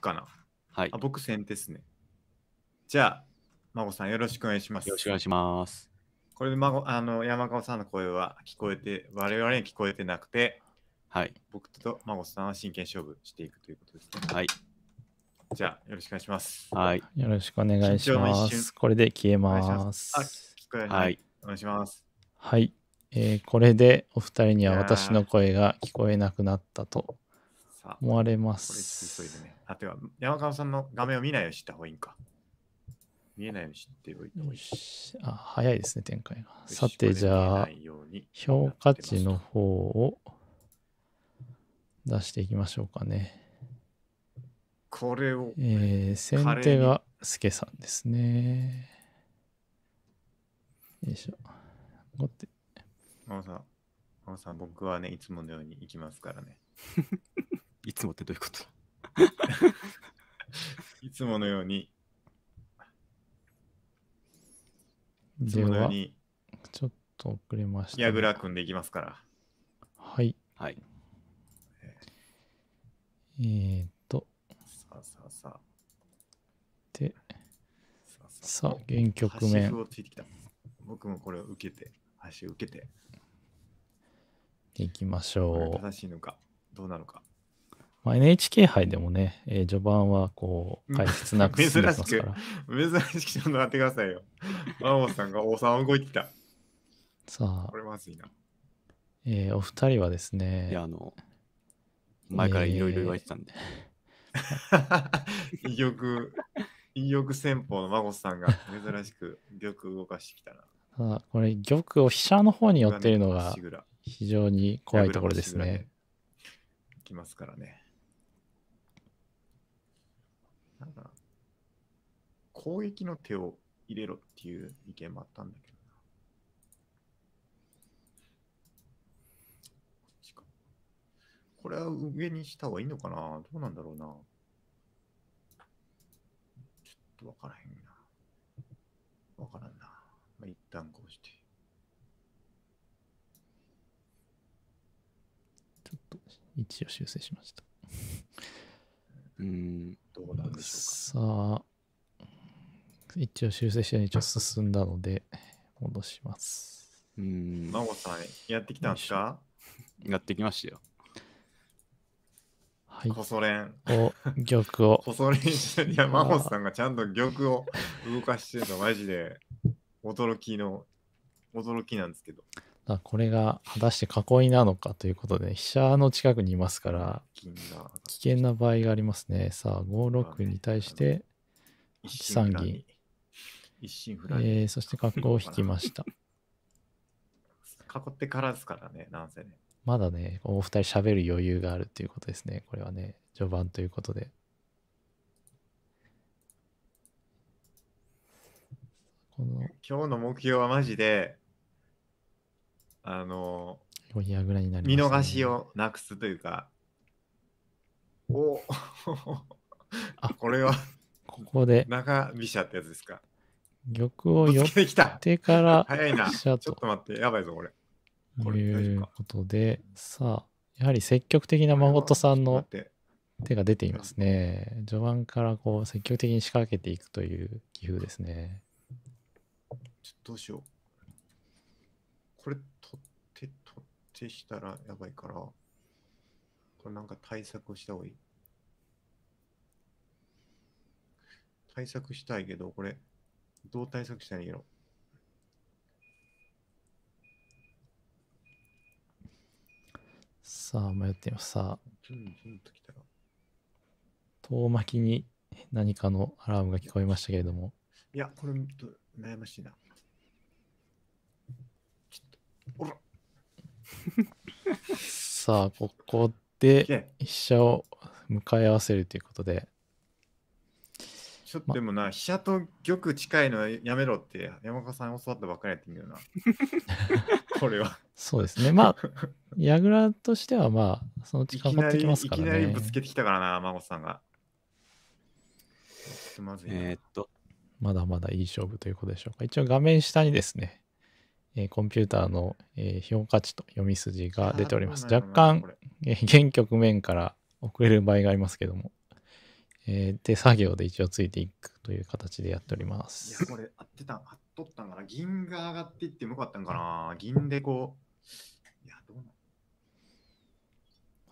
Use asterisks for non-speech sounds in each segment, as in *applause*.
かな。はい。あ僕先ですね。じゃあ、孫さんよろしくお願いします。よろしくお願いします。これで孫あの山川さんの声は聞こえて、我々に聞こえてなくて、はい。僕と孫さんは真剣勝負していくということですね。はい。じゃあ、よろしくお願いします。はい。よろしくお願いします。これで消えます。あ、聞こえはい。お願いします。はい。えー、これでお二人には私の声が聞こえなくなったと思われます。急いでね。あ、ては、山川さんの画面を見ないようにした方がいいんか。見えないようにしておほしい。あ、早いですね、展開が。さて、じゃあ、評価値の方を出していきましょうかね。これを。えー、先手が助さんですね。よいしょ。待って。山マさん、山マさん、僕はね、いつものように行きますからね。*laughs* いつもってどういうこと *laughs* いつものように。のように。ちょっと遅れました、ね。矢倉君でいきますから。はい。はい。えっと。さあさあさあ。で、さあ原曲面。僕もこれを受けて、足を受けて。いきましょう。正しいのか、どうなのか。まあ、NHK 杯でもね、えー、序盤はこう、解説なく進ですから。*laughs* 珍しく、珍しくちょっと待ってくださいよ。マモさんが王さん動いてきた。さあ、これまずいな。えー、お二人はですね。いや、あの、前からいろいろ言われてたんで。意欲、意 *laughs* 欲戦法の孫さんが珍しく玉動かしてきたな。ただ、これ玉を飛車の方に寄ってるのが非常に怖いところですね。きますからね。なんか、攻撃の手を入れろっていう意見もあったんだけどな。こっちか。これは上にした方がいいのかなどうなんだろうな。ちょっとわからへんな。わからんな。まあ、一旦こうして。ちょっと一応修正しました。うん。どうなんでしょうか。さあ、一応修正して一応進んだので、戻します。うん。マゴさん、やってきたんですかやってきましたよ。はい。コソ連。お、玉を。コソ連いや、マゴさんがちゃんと玉を動かしてるの、マジで、驚きの、驚きなんですけど。あ、これが果たして囲いなのかということで、飛車の近くにいますから、危険な場合がありますね。さあ、5六に対して、1三銀。えー、そして角を引きました。*laughs* 囲ってからですからね、なんせね。まだね、お二人しゃべる余裕があるっていうことですね。これはね、序盤ということで。この今日の目標はマジで、あの見逃しをなくすというか、お *laughs* これはここで中飛車ってやつですか。玉を寄ってから早いな。ちょっと待って、やばいぞ、これ。ということで、さあ、やはり積極的な誠さんの手が出ていますね。序盤からこう積極的に仕掛けていくという棋風ですね。どうしよう。これ徹したらやばいから、これなんか対策した方がいい。対策したいけど、これ、どう対策したらいいのさあ、迷っています。さあ、ずんずんときたら。遠巻きに何かのアラームが聞こえましたけれども。いや、これ、悩ましいな。ちょっと、おらさあ、ここで飛車を向かい合わせるということで。ちょっとでもな、ま、飛車と玉近いのやめろって山岡さん教わったばっかりやってんけどな。*laughs* これは。そうですね。まあ、矢倉としてはまあ、その時間頑張ってきますからね。いきなりぶつけてきたからな、孫さんが。まずえー、っと。まだまだいい勝負ということでしょうか。一応画面下にですね、えー、コンピューターの、えー、評価値と読み筋が出ております。若干、えー、現局面から遅れる場合がありますけども、えー、手作業で一応ついていくという形でやっております。いや、これ、合ってた、合っとったんかな。銀が上がっていってもよかったんかな。銀でこう、いや、どうな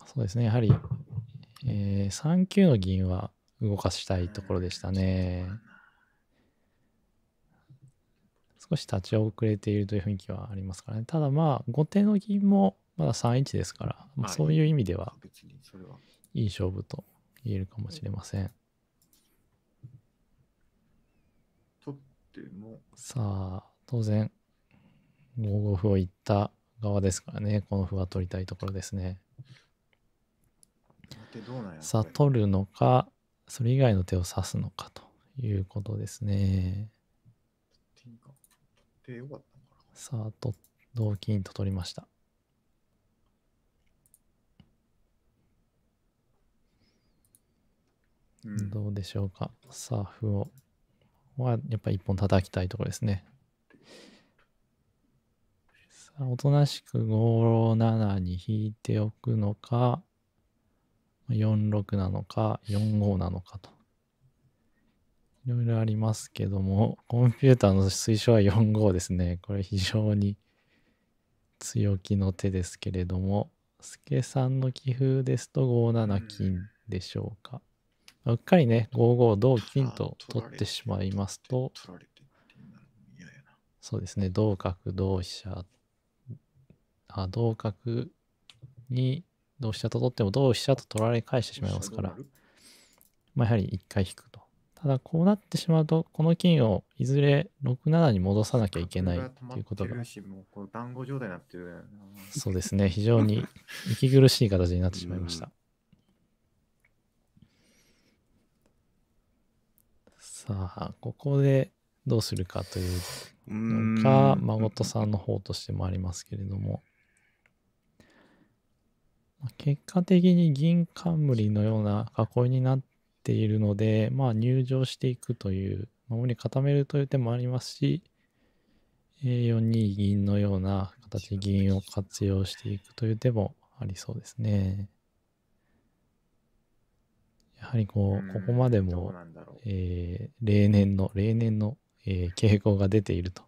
そうですね、やはり、えー、3級の銀は動かしたいところでしたね。少し立ち遅れているという雰囲気はありますからね。ただまあ、後手の銀もまだ3一ですから、まあ、そういう意味では、いい勝負と言えるかもしれません。さあ、当然、5五歩をいった側ですからね、この歩は取りたいところですね。さあ、取るのか、それ以外の手を指すのかということですね。でよかったかな。さあ、と同金と取りました。うん、どうでしょうか。サーフを。は、やっぱ一本叩きたいところですね。さあ、おとなしく5、7に引いておくのか、4、6なのか、4、5なのかと。ろいろありますけども、コンピューターの推奨は4号ですね。これ非常に強気の手ですけれども、助さんの棋風ですと5七金でしょうか。うっかりね、5五同金と取ってしまいますと、そうですね、同角同飛車、あ、同角に同飛車と取っても同飛車と取られ返してしまいますから、まあ、やはり一回引くと。ただこうなってしまうと、この金をいずれ67に戻さなきゃいけないっていうことが。そうですね、非常に息苦しい形になってしまいました。さあ、ここでどうするかというのか、誠さんの方としてもありますけれども。結果的に銀冠のような囲いになっているので、まあ、入場していくという守り固めるという手もありますし、4二銀のような形銀を活用していくという手もありそうですね。やはりこう、ここまでも、えー、例年の、例年の、えー、傾向が出ていると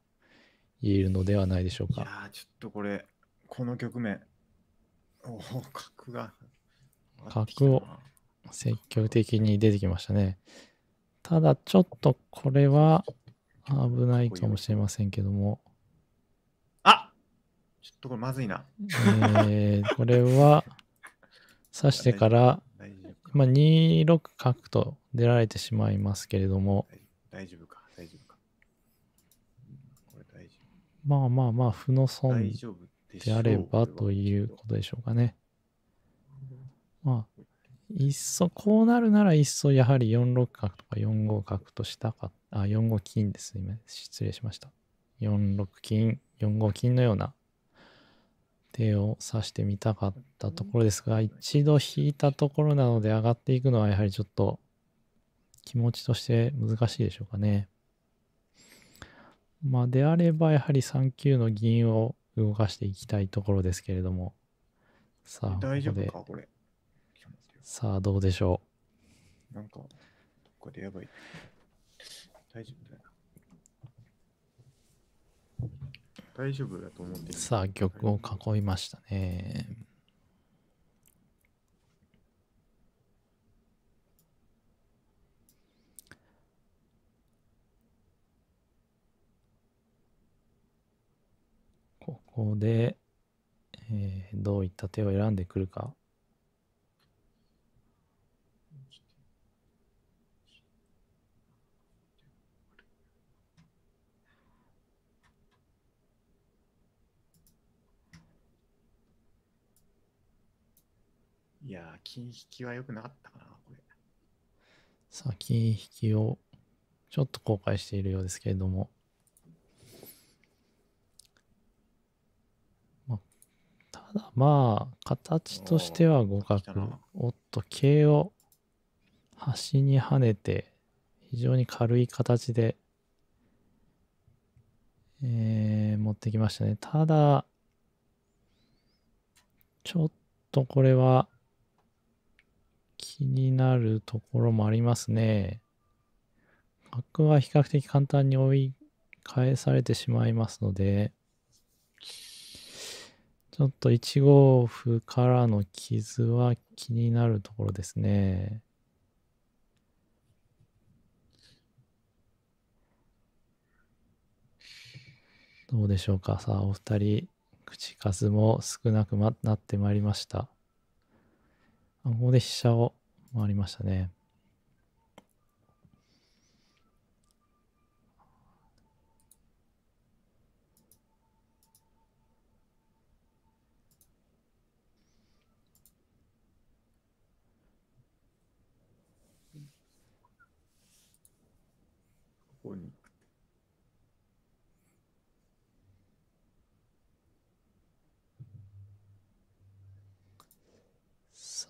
言えるのではないでしょうか。いやちょっとこれ、この局面、おお、角が。角を積極的に出てきましたね。ただちょっとこれは危ないかもしれませんけども。あちょっとこれまずいな。えー、これは刺してから、まあ、2六角と出られてしまいますけれども。大丈夫か、大丈夫か。これ大丈夫まあまあまあ、負の損であればということでしょうかね。まあ、いっそ、こうなるならいっそ、やはり4六角とか4五角としたかった。あ、4五金ですね。失礼しました。4六金、4五金のような手を指してみたかったところですが、一度引いたところなので上がっていくのはやはりちょっと気持ちとして難しいでしょうかね。まあ、であればやはり3九の銀を動かしていきたいところですけれども。さあ、大丈夫かこれ。さあ、どうでしょう。なんか、これやばい。大丈夫だよ。大丈夫だと思ってさあ、曲を囲いましたね。ここで、えー、どういった手を選んでくるか。いやー、金引きは良くなかったかな、これ。さあ、金引きをちょっと後悔しているようですけれども。ま、ただまあ、形としては互角。おっと、桂を端に跳ねて、非常に軽い形で、えー、持ってきましたね。ただ、ちょっとこれは気になるところもありますね。角は比較的簡単に追い返されてしまいますので、ちょっと1五歩からの傷は気になるところですね。どうでしょうかさあ、お二人、口数も少なくなってまいりました。ここで飛車を回りましたね。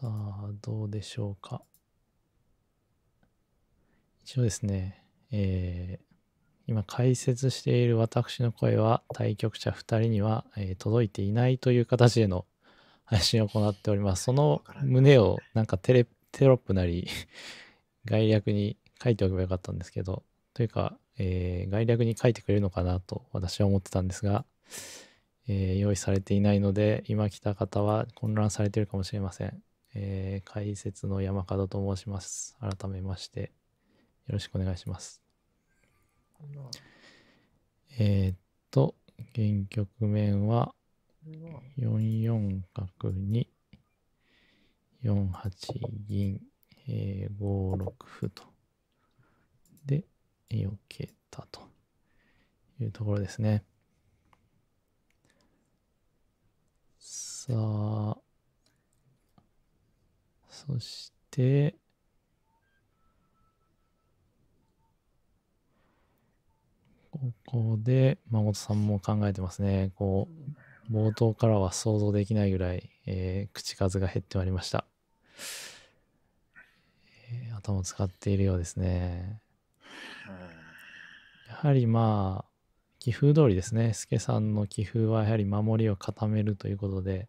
あ、どうでしょうか。一応ですね、えー、今解説している私の声は対局者2人には、えー、届いていないという形での配信を行っております。その旨をなんかテレテロップなり *laughs* 概略に書いておけばよかったんですけど、というか、えー、概略に書いてくれるのかなと私は思ってたんですが、えー、用意されていないので、今来た方は混乱されてるかもしれません。えー、解説の山門と申します。改めまして、よろしくお願いします。えー、っと、現局面は、4四角に、4八銀、えー、5六歩と。で、避けたというところですね。さあ、そして、ここで、孫さんも考えてますね。こう、冒頭からは想像できないぐらい、えー、口数が減ってまいりました。えー、頭使っているようですね。やはりまあ、棋風通りですね。助さんの棋風はやはり守りを固めるということで、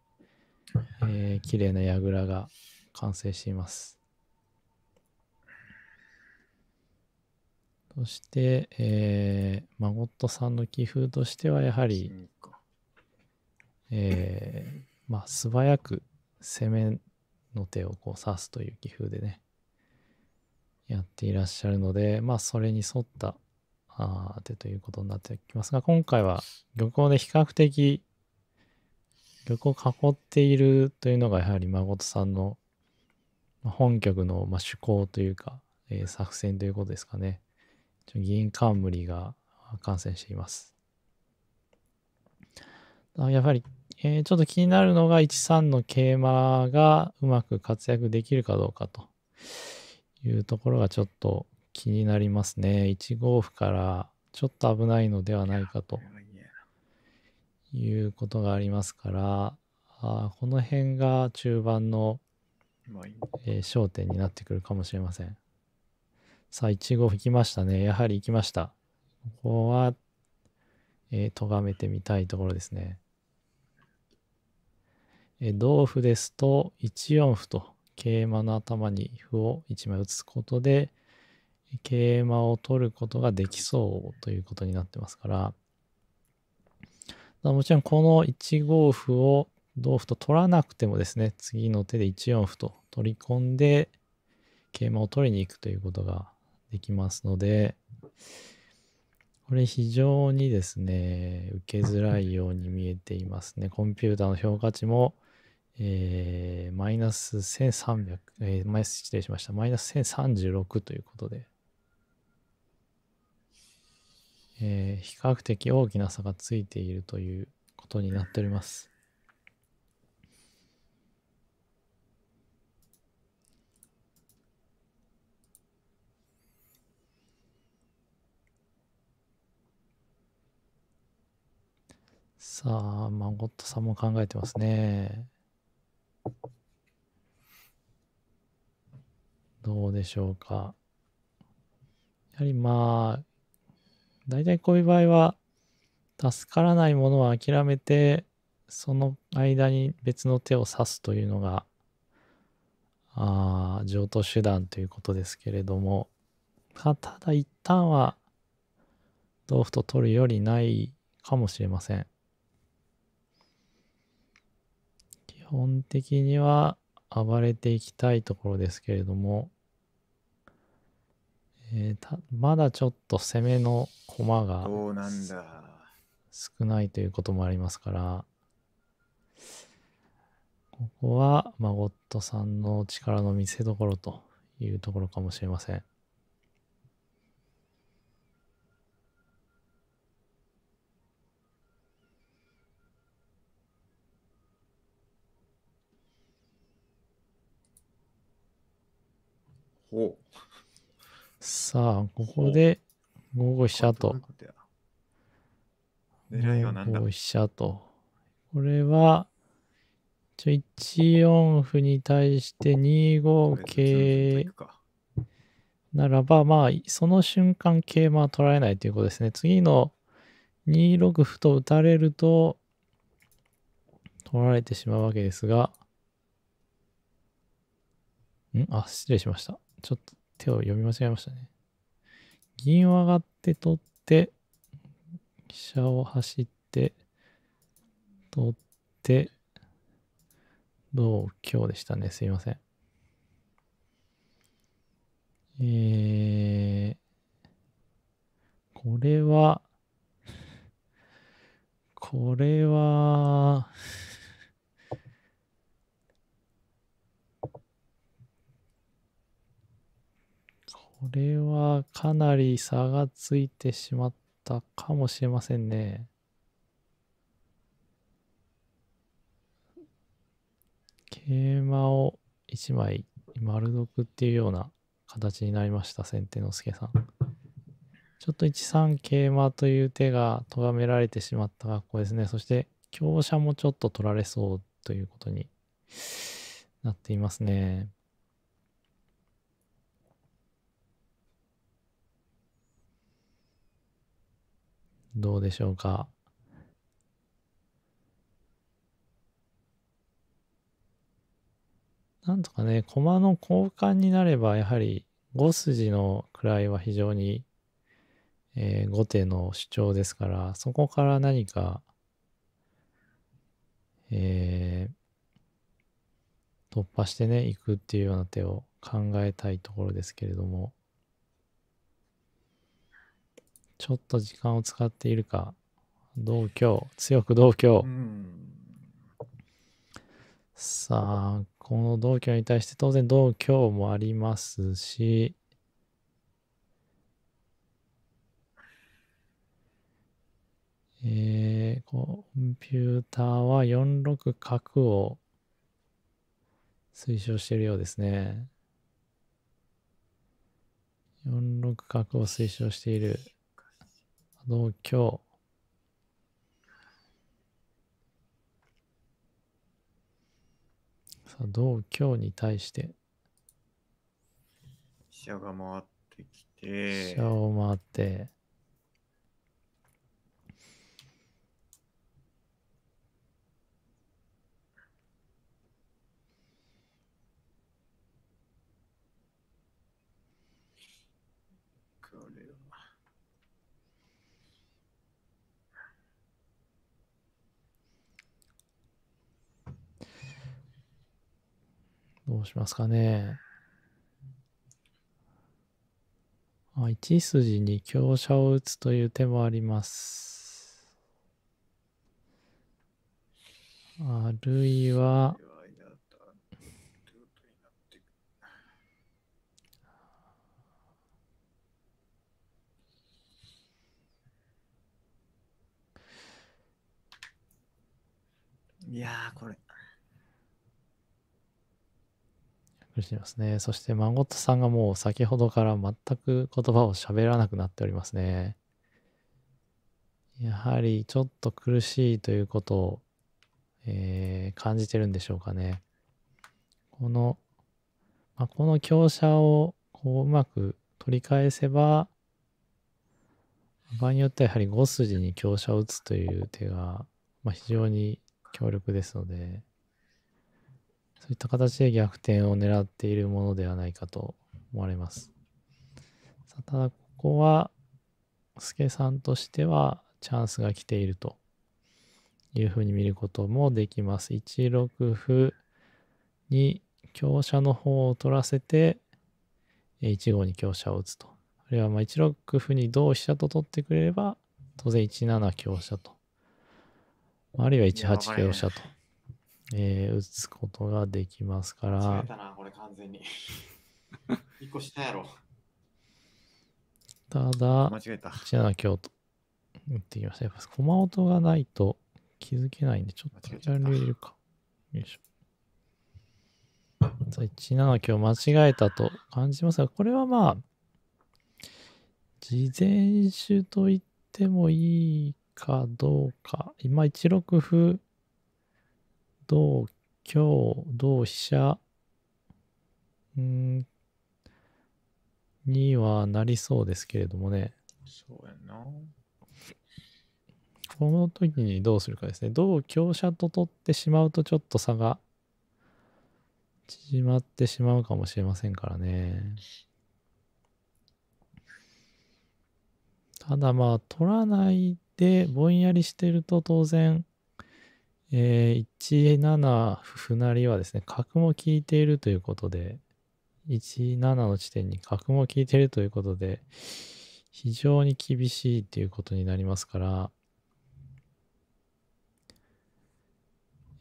えー、綺麗な矢倉が完成しています。そして、えー、マゴットさんの棋風としては、やはり、えー、まあ、素早く攻めの手をこう指すという棋風でね、やっていらっしゃるので、まあ、それに沿ったあ手ということになってきますが、今回は漁港で比較的、漁港を囲っているというのが、やはりマゴットさんの本局のまあ趣向というか、えー、作戦ということですかね。議員冠が感染しています。やはり、えー、ちょっと気になるのが13の桂馬がうまく活躍できるかどうかというところがちょっと気になりますね。1五歩からちょっと危ないのではないかということがありますから、あこの辺が中盤のえー、焦点になってくるかもしれません。さあ、1五歩きましたね。やはり行きました。ここは、えー、咎めてみたいところですね。えー、同歩ですと、1四歩と桂馬の頭に歩を1枚打つことで、桂馬を取ることができそうということになってますから、もちろんこの1五歩を同歩と取らなくてもですね、次の手で1四歩と取り込んで、桂馬を取りに行くということができますので、これ非常にですね、受けづらいように見えていますね。コンピューターの評価値も、えマイナス1300、えー、失礼しました。マイナス1036ということで、えー、比較的大きな差がついているということになっております。さあ、マゴットさんも考えてますね。どうでしょうか。やはりまあ、大体こういう場合は、助からないものは諦めて、その間に別の手を指すというのが、あ上等手段ということですけれども、ただ一旦は、同歩と取るよりないかもしれません。本的には暴れていきたいところですけれども、えー、まだちょっと攻めの駒が少ないということもありますからここはマゴットさんの力の見せどころというところかもしれません。さあ、ここで5五飛車と。狙いは何だ ?5 五飛車と。これは、ちょ1四歩に対して2五桂ならば、まあ、その瞬間桂馬は取られないということですね。次の2六歩と打たれると、取られてしまうわけですが、んあ、失礼しました。ちょっと手を読み間違えましたね。銀を上がって取って、飛車を走って、取って、同香でしたね。すいません。えー、これは、これは、これはかなり差がついてしまったかもしれませんね。桂馬を1枚丸得っていうような形になりました先手の助さん。ちょっと1三桂馬という手が咎められてしまった格好ですね。そして香車もちょっと取られそうということになっていますね。どうでしょうかなんとかね、駒の交換になれば、やはり5筋の位は非常に、えー、後手の主張ですから、そこから何か、えー、突破してね、いくっていうような手を考えたいところですけれども。ちょっと時間を使っているか、同居、強く同居。うん、さあ、この同居に対して当然同居もありますし、えー、コンピューターは4六角を推奨しているようですね。4六角を推奨している。同居。さあ、同居に対して。飛車が回ってきて。飛車を回って。どうしますかね。あ1筋に香車を打つという手もあります。あるいは、いやこれ苦しみますね。そして、孫とさんがもう先ほどから全く言葉を喋らなくなっておりますね。やはりちょっと苦しいということを、えー、感じてるんでしょうかね。この、まあ、この強者をこううまく取り返せば、場合によってはやはり5筋に強者を打つという手が、まあ、非常に強力ですので、そういった形で逆転を狙っているものではないかと思われます。ただ、ここは、助さんとしてはチャンスが来ているというふうに見ることもできます。1六歩に香車の方を取らせて、1五に香車を打つと。あるいはま1六歩に同飛車と取ってくれれば、当然1七香車と。あるいは1八香車と。えー、打つことができますから。違えたな、これ完全に。*laughs* 一個下やろ。ただ、間違えた。7京都。打ってきました。やっぱ駒音がないと気づけないんで、ちょっとやる入れるか。よいしょ。さあ、1七京間違えたと感じますが、これはまあ、事前手と言ってもいいかどうか。今、1六歩。同強、同飛車、んにはなりそうですけれどもね。そうやな。この時にどうするかですね。同香車と取ってしまうとちょっと差が縮まってしまうかもしれませんからね。ただまあ取らないでぼんやりしてると当然えー、17歩成はですね、角も効いているということで、17の地点に角も効いているということで、非常に厳しいということになりますから、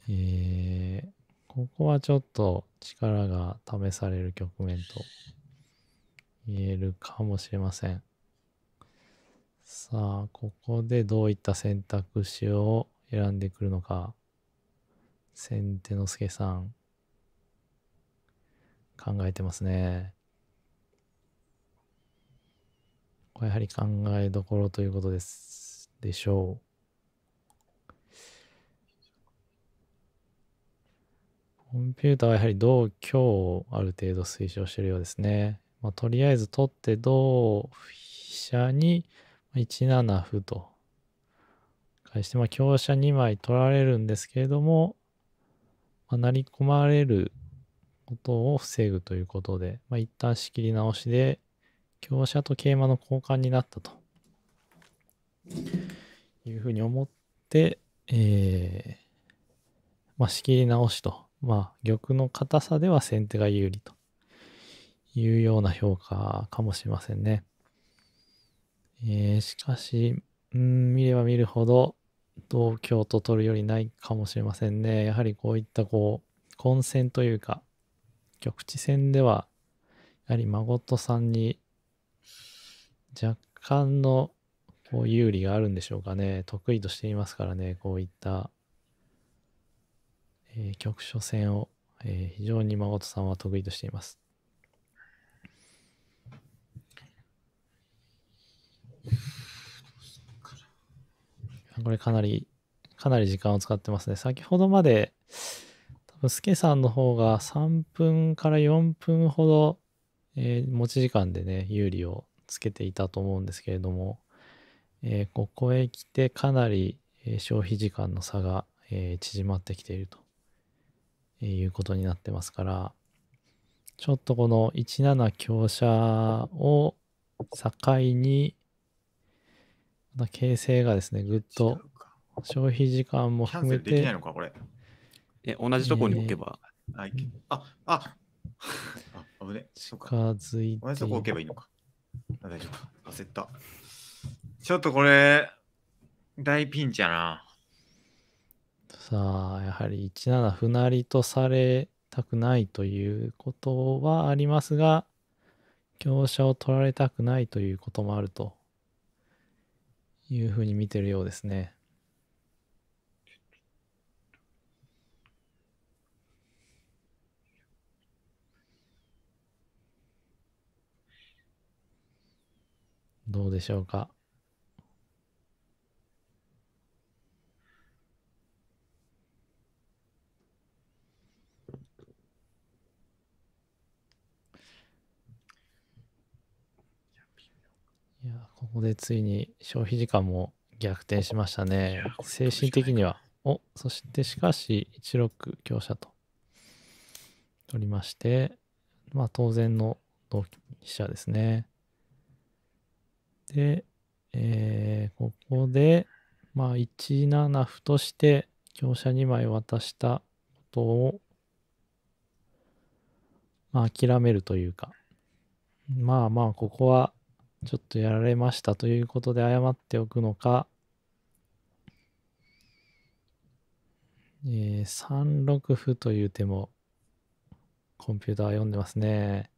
えー、ここはちょっと力が試される局面と言えるかもしれません。さあ、ここでどういった選択肢を選んでくるのか。先手の助さん、考えてますね。これやはり考えどころということです、でしょう。コンピューターはやはり同強をある程度推奨しているようですね。まあ、とりあえず取って同飛車に1七歩と返して、まあ、香車2枚取られるんですけれども、まあ、なり込まれることを防ぐということで、まあ、一旦仕切り直しで、香者と桂馬の交換になったというふうに思って、えー、まあ、仕切り直しと、まあ、玉の硬さでは先手が有利というような評価かもしれませんね。えー、しかし、うん、見れば見るほど、東京と取るよりないかもしれませんね。やはりこういったこう混戦というか局地戦ではやはり孫とさんに若干のこう有利があるんでしょうかね。得意としていますからね、こういった、えー、局所戦を、えー、非常に孫とさんは得意としています。これかなり、かなり時間を使ってますね。先ほどまで、多分スケさんの方が3分から4分ほど、えー、持ち時間でね、有利をつけていたと思うんですけれども、えー、ここへ来てかなり消費時間の差が、えー、縮まってきていると、えー、いうことになってますから、ちょっとこの1七香車を境に、また形勢がですね、ぐっと消費時間も含めて。いえ、同じとこに置けば。えー、あ、あ、あ、危ね。近づいて。同じとこ置けばいいのか。大丈夫か。焦った。ちょっとこれ、大ピンチやな。さあ、やはり1七歩成とされたくないということはありますが、香車を取られたくないということもあると。いうふうに見てるようですね。どうでしょうか。ここでついに消費時間も逆転しましたね。精神的には。お、そしてしかし1六強者と取りまして、まあ当然の同飛車ですね。で、えー、ここで、まあ1七歩として強者2枚渡したことを、まあ諦めるというか、まあまあここはちょっとやられましたということで謝っておくのか、えー、3六歩という手もコンピューターは読んでますね。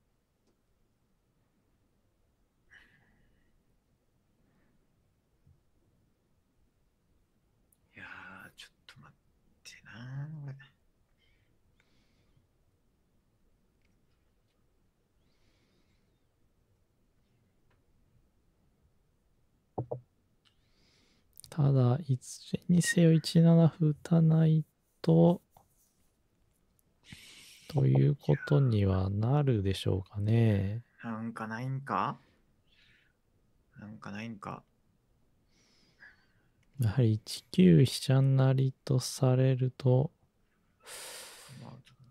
ただ、いずれにせよ1七歩打たないと、ということにはなるでしょうかね。なんかないんかなんかないんか。やはり1九飛車成とされると、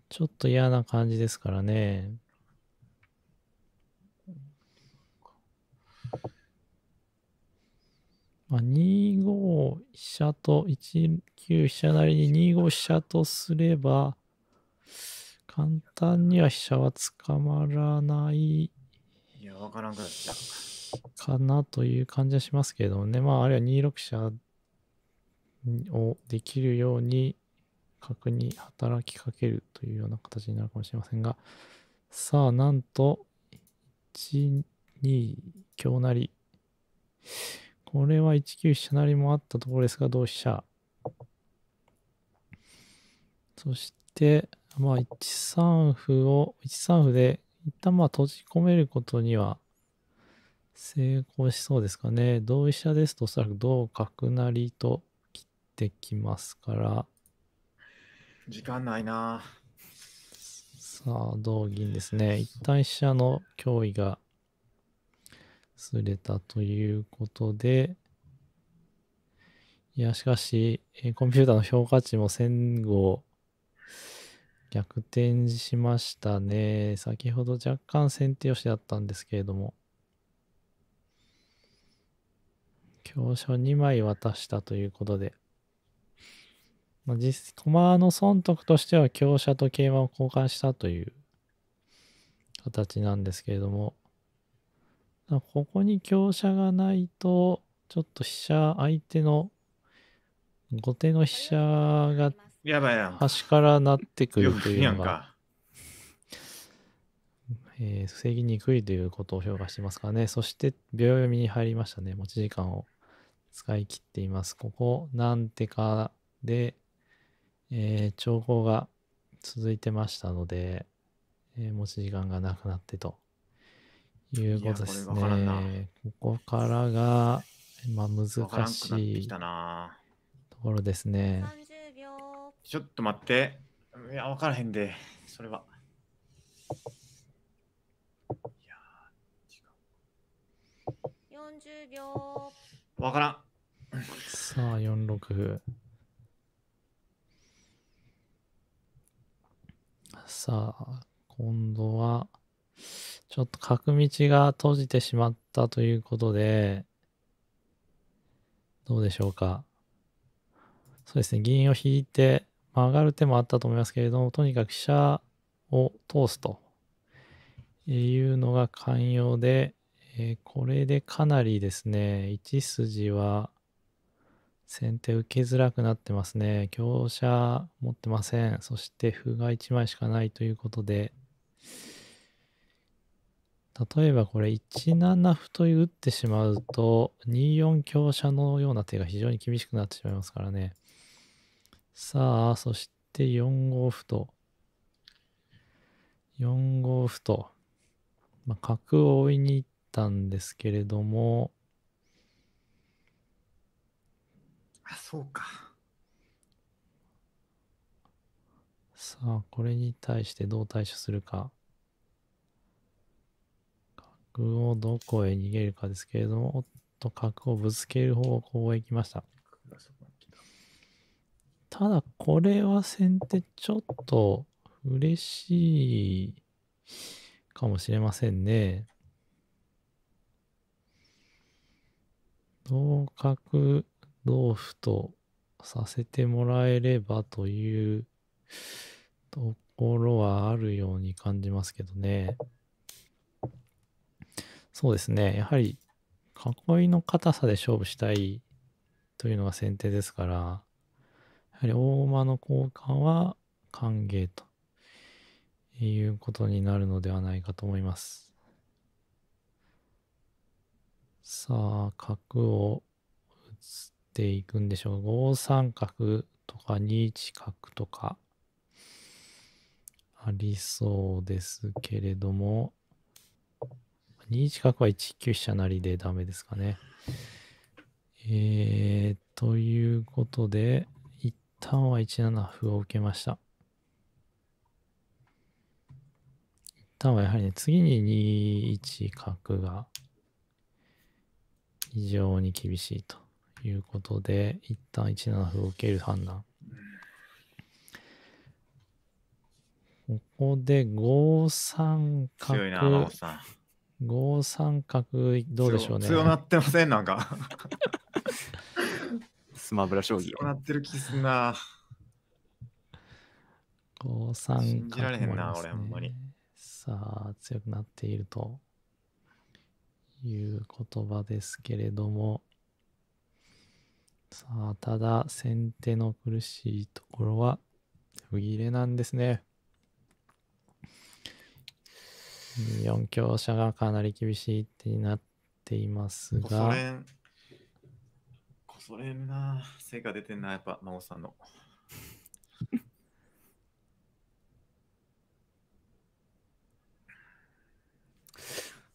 ちょっと嫌な感じですからね。まあ、2五飛車と、1九飛車なりに2五飛車とすれば、簡単には飛車は捕まらない。いや、わからんくなかなという感じはしますけれどもね。まあ、あるいは2六飛車をできるように、角に働きかけるというような形になるかもしれませんが、さあ、なんと、1、2、香成。これは1九飛車成もあったところですが、同飛車。そして、まあ、1三歩を、1三歩で、一旦まあ閉じ込めることには成功しそうですかね。同飛車ですと、おそらく同角成と切ってきますから。時間ないなさあ、同銀ですね。一旦飛車の脅威がすれたということで、いや、しかし、コンピューターの評価値も戦後、逆転しましたね。先ほど若干先手よしだったんですけれども、強書2枚渡したということで、まあ、実、駒の損得としては強者と桂馬を交換したという形なんですけれども、ここに香車がないと、ちょっと飛車、相手の後手の飛車がやばい端からなってくるというのが、え防ぎにくいということを評価してますからね。そして秒読みに入りましたね。持ち時間を使い切っています。ここなんてかで、えー、兆候が続いてましたので、えー、持ち時間がなくなってということですね。こここからが、まあ、難しいところですね。ちょっと待って。いや、わからへんで、それは。いや、違う。40秒。わからん。さあ、4六歩。さあ、今度は。ちょっと角道が閉じてしまったということで、どうでしょうか。そうですね、銀を引いて、曲がる手もあったと思いますけれども、とにかく飛車を通すというのが寛容で、えー、これでかなりですね、1筋は先手受けづらくなってますね。香車持ってません。そして歩が1枚しかないということで、例えばこれ1七歩と打ってしまうと2四香車のような手が非常に厳しくなってしまいますからね。さあ、そして4五歩と。4五歩と。まあ、角を追いに行ったんですけれども。あ、そうか。さあ、これに対してどう対処するか。角をどこへ逃げるかですけれども、おっと角をぶつける方向へ行きました。ただ、これは先手ちょっと嬉しいかもしれませんね。同角同歩とさせてもらえればというところはあるように感じますけどね。そうですね。やはり、囲いの硬さで勝負したいというのが先手ですから、やはり大馬の交換は歓迎ということになるのではないかと思います。さあ、角を打っていくんでしょう。5三角とか2一角とかありそうですけれども、2一角は1九飛車成でダメですかね。えー、ということで、一旦は1七歩を受けました。一旦はやはりね、次に2一角が非常に厳しいということで、一旦1七歩を受ける判断。ここで5三角。強いな、さん。5三角、どうでしょうね。強なってません、なんか。*laughs* スマブラ将棋。強なってる気すんな。5三角、ね、信じられへんな、俺、んまさあ、強くなっているという言葉ですけれども。さあ、ただ、先手の苦しいところは、不切れなんですね。4強者がかなり厳しいってなっていますが。ソ連、ソ連な、成果出てんな、やっぱ、真央さんの。*laughs*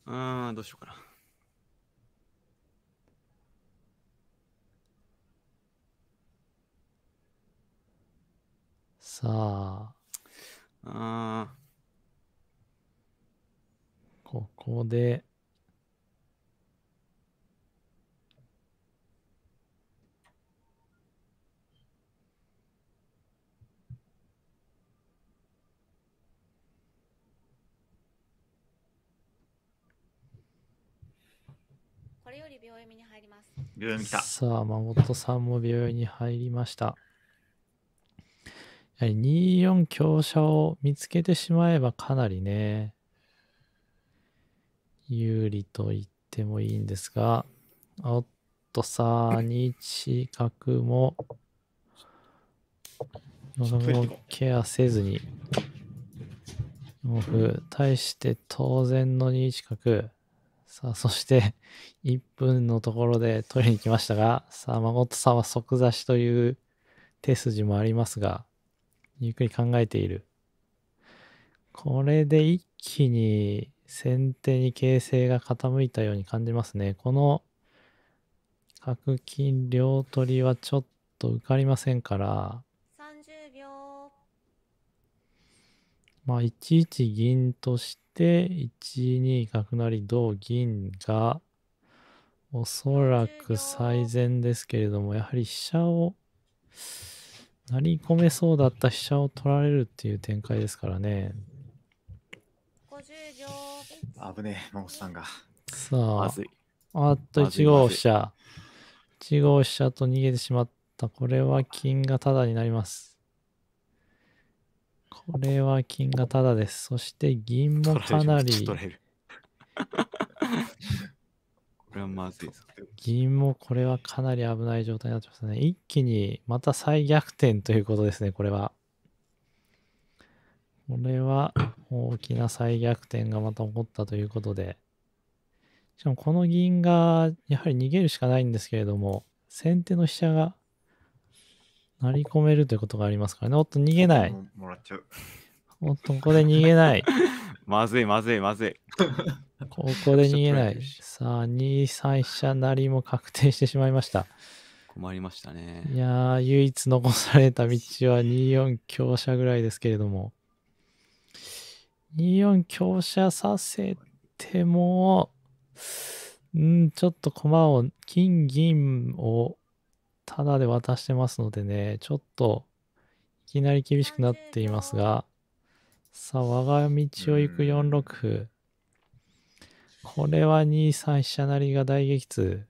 あー、どうしようかな。さあ。あー。ここで、に入ります。来た。さあ、孫さんも病院に入りました。2四香車を見つけてしまえばかなりね、有利と言ってもいいんですが、おっとさあ、一角も、もケアせずに、4歩、対して当然の2一角。さあ、そして、1分のところで取りに来ましたが、さあ、誠さんは即座しという手筋もありますが、ゆっくり考えている。これで一気に先手に形勢が傾いたように感じますね。この角金両取りはちょっと受かりませんから、まあ、1一銀として、1二角成同銀が、おそらく最善ですけれども、やはり飛車を、成り込めそうだった飛車を取られるっていう展開ですからね。50秒危ねえ、マモスさんが。さあ、まずい。あと1号車。1号車と逃げてしまった。これは金がタダになります。これは金がタダです。そして銀もかなり。*laughs* これはまずい銀もこれはかなり危ない状態になってますね。一気にまた再逆転ということですね、これは。これは大きな再逆転がまた起こったということで、しかもこの銀がやはり逃げるしかないんですけれども、先手の飛車が成り込めるということがありますからね。おっと逃げない。もらっちゃう。おっとここで逃げない。*laughs* まずいまずいまずい。ここで逃げない。*laughs* さあ、2三飛車成も確定してしまいました。困りましたね。いや唯一残された道は2四香車ぐらいですけれども。2四香車させても、んちょっと駒を、金銀をただで渡してますのでね、ちょっといきなり厳しくなっていますが、さあ、我が道を行く4六歩。これは2三飛車成が大激痛。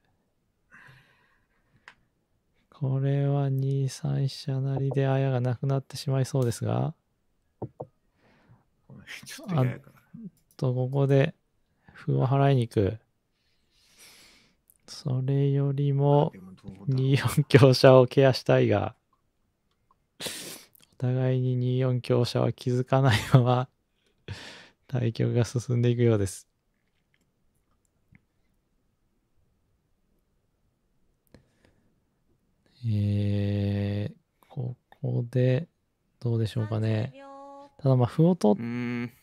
これは2三飛車成であやがなくなってしまいそうですが。ちょっと嫌やから。と、ここで、歩を払いに行く。それよりも、2四香車をケアしたいが、お互いに2四香車は気づかないまま、対局が進んでいくようです。えー、ここで、どうでしょうかね。ただまあ歩を取っ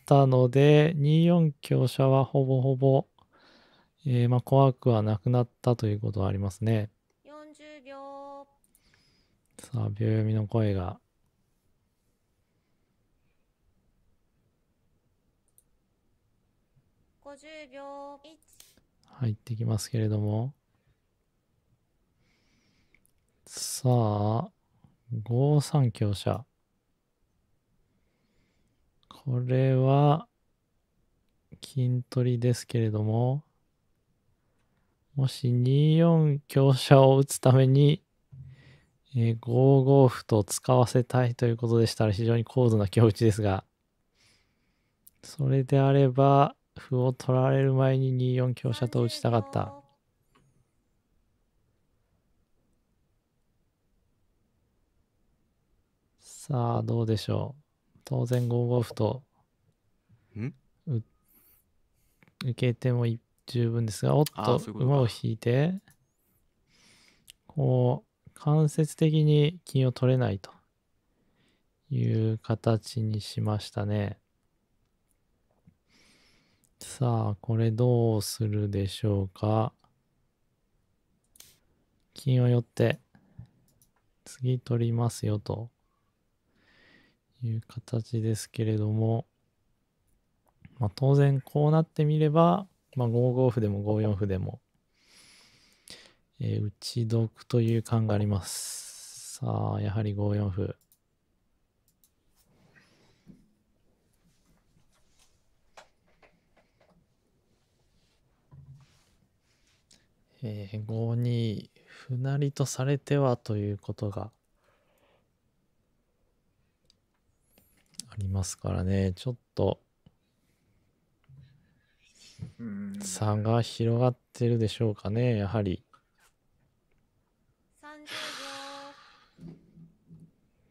たので2四香車はほぼほぼ、えー、まあ怖くはなくなったということはありますね。40秒さあ秒読みの声が。50秒入ってきますけれどもさあ5三香車これは、金取りですけれども、もし2四香車を打つために、えー、5五歩と使わせたいということでしたら非常に高度な香打ちですが、それであれば、歩を取られる前に2四香車と打ちたかった。さあ、どうでしょう。当然5五歩と受けても十分ですがおっと馬を引いてこう間接的に金を取れないという形にしましたねさあこれどうするでしょうか金を寄って次取りますよという形ですけれども、まあ、当然こうなってみれば、まあ、5五歩でも5四歩でも、えー、打ち得という感があります。さあ、やはり5四歩。えー、5二歩成とされてはということがありますからね、ちょっと差が広がってるでしょうかね、やはり。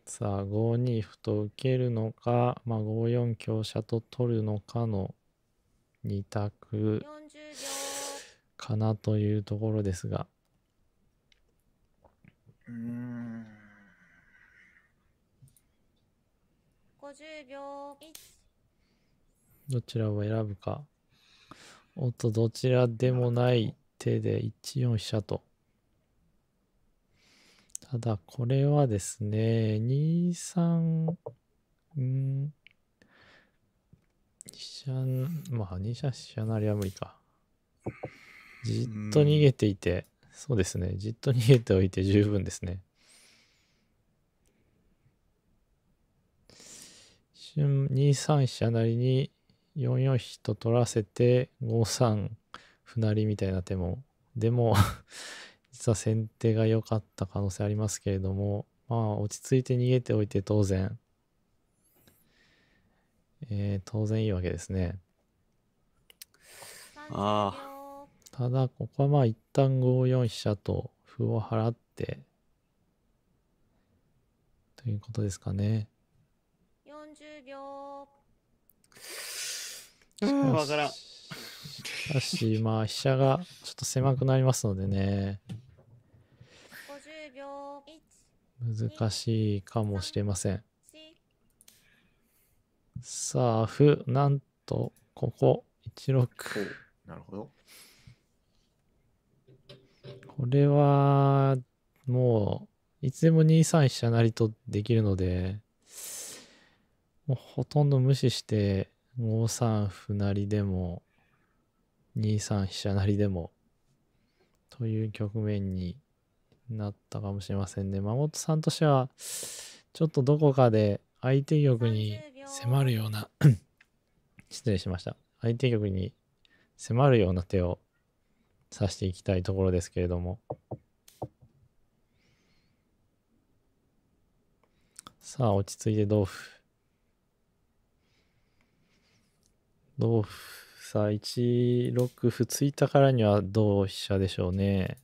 さあ、5二歩と受けるのか、まあ、5四香車と取るのかの2択かなというところですが。うん50秒どちらを選ぶかおっとどちらでもない手で1四飛車とただこれはですね2三うん飛車まあ2車飛車なりは無理かじっと逃げていて、そうですねじっと逃げておいて十分ですね2三飛車成に4四飛と取らせて5三歩成みたいな手もでも *laughs* 実は先手が良かった可能性ありますけれどもまあ落ち着いて逃げておいて当然えー、当然いいわけですねああただここはまあ一旦5四飛車と歩を払ってということですかね。40秒。わからん。しかし、まあ、飛車がちょっと狭くなりますのでね。50秒。難しいかもしれません。さあ、歩、なんと、ここ、1六。なるほど。これは、もう、いつでも2三飛車成とできるので、もうほとんど無視して5三歩成でも2三飛車成でもという局面になったかもしれませんね。誠さんとしてはちょっとどこかで相手玉に迫るような *coughs* 失礼しました。相手玉に迫るような手を指していきたいところですけれども。さあ、落ち着いて同歩。同歩さあ1六歩突いたからには同飛車でしょうね。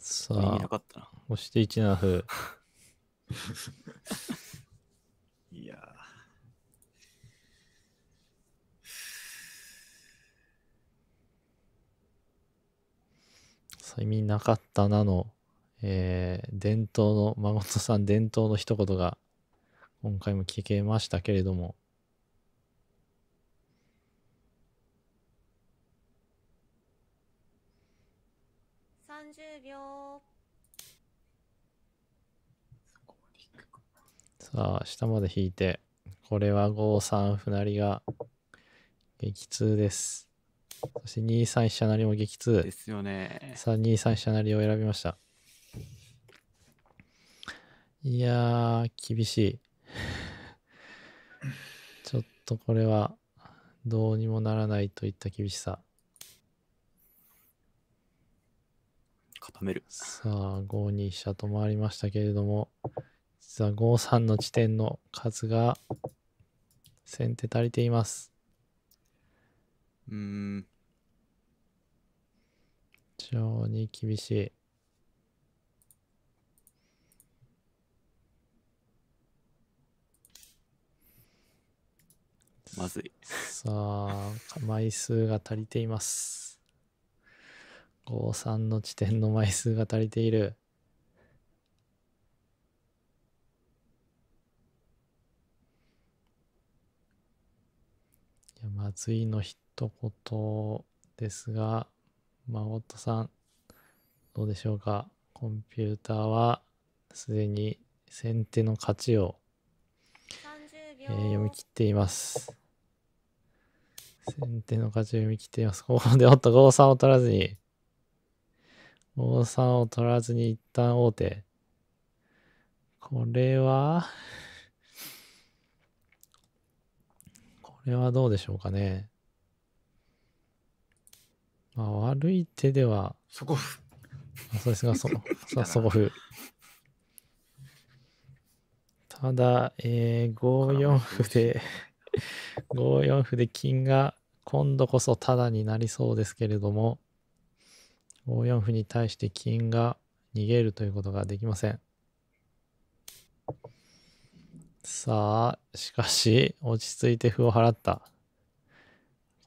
さあ、なかったな押して1七歩。*laughs* いや催眠なかったなのえー、伝統の、誠さん伝統の一言が今回も聞けましたけれども、30秒さあ下まで引いてこれは5三歩成が激痛ですそして2三飛車成も激痛ですよねさあ2三飛車成を選びましたいやー、厳しい。*laughs* ちょっとこれは、どうにもならないといった厳しさ。固める。さあ、5二飛車と回りましたけれども、実は5三の地点の数が、先手足りています。うん。非常に厳しい。まずい。さあ、枚数が足りています。53の地点の枚数が足りている。いや、まずいの一言ですが、とさん、どうでしょうか。コンピューターはすでに先手の勝ちを、えー、読み切っています。先手の勝ち読み来ています。ここでおっと、5三を取らずに。5三を取らずに一旦王手。これは、これはどうでしょうかね。まあ、悪い手では。そこそうですが、そ、*laughs* そこただ、えー、5四歩で。5 *laughs* 四歩で金が今度こそタダになりそうですけれども、5四歩に対して金が逃げるということができません。さあ、しかし、落ち着いて歩を払った。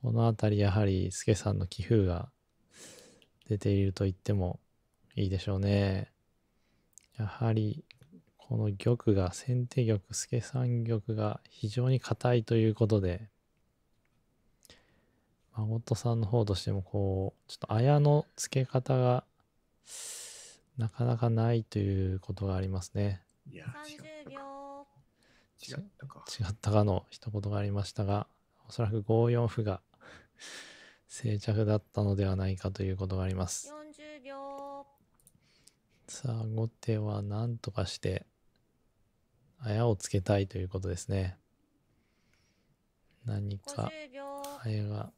この辺り、やはり、助さんの棋風が出ていると言ってもいいでしょうね。やはり、この玉が先手玉助三玉が非常に硬いということで孫とさんの方としてもこうちょっと綾の付け方がなかなかないということがありますね。いや30秒違ったか違ったかの一言がありましたがおそらく5四歩が静着だったのではないかということがあります。40秒さあ後手は何とかしてあやをつけたいということですね。何か、あやが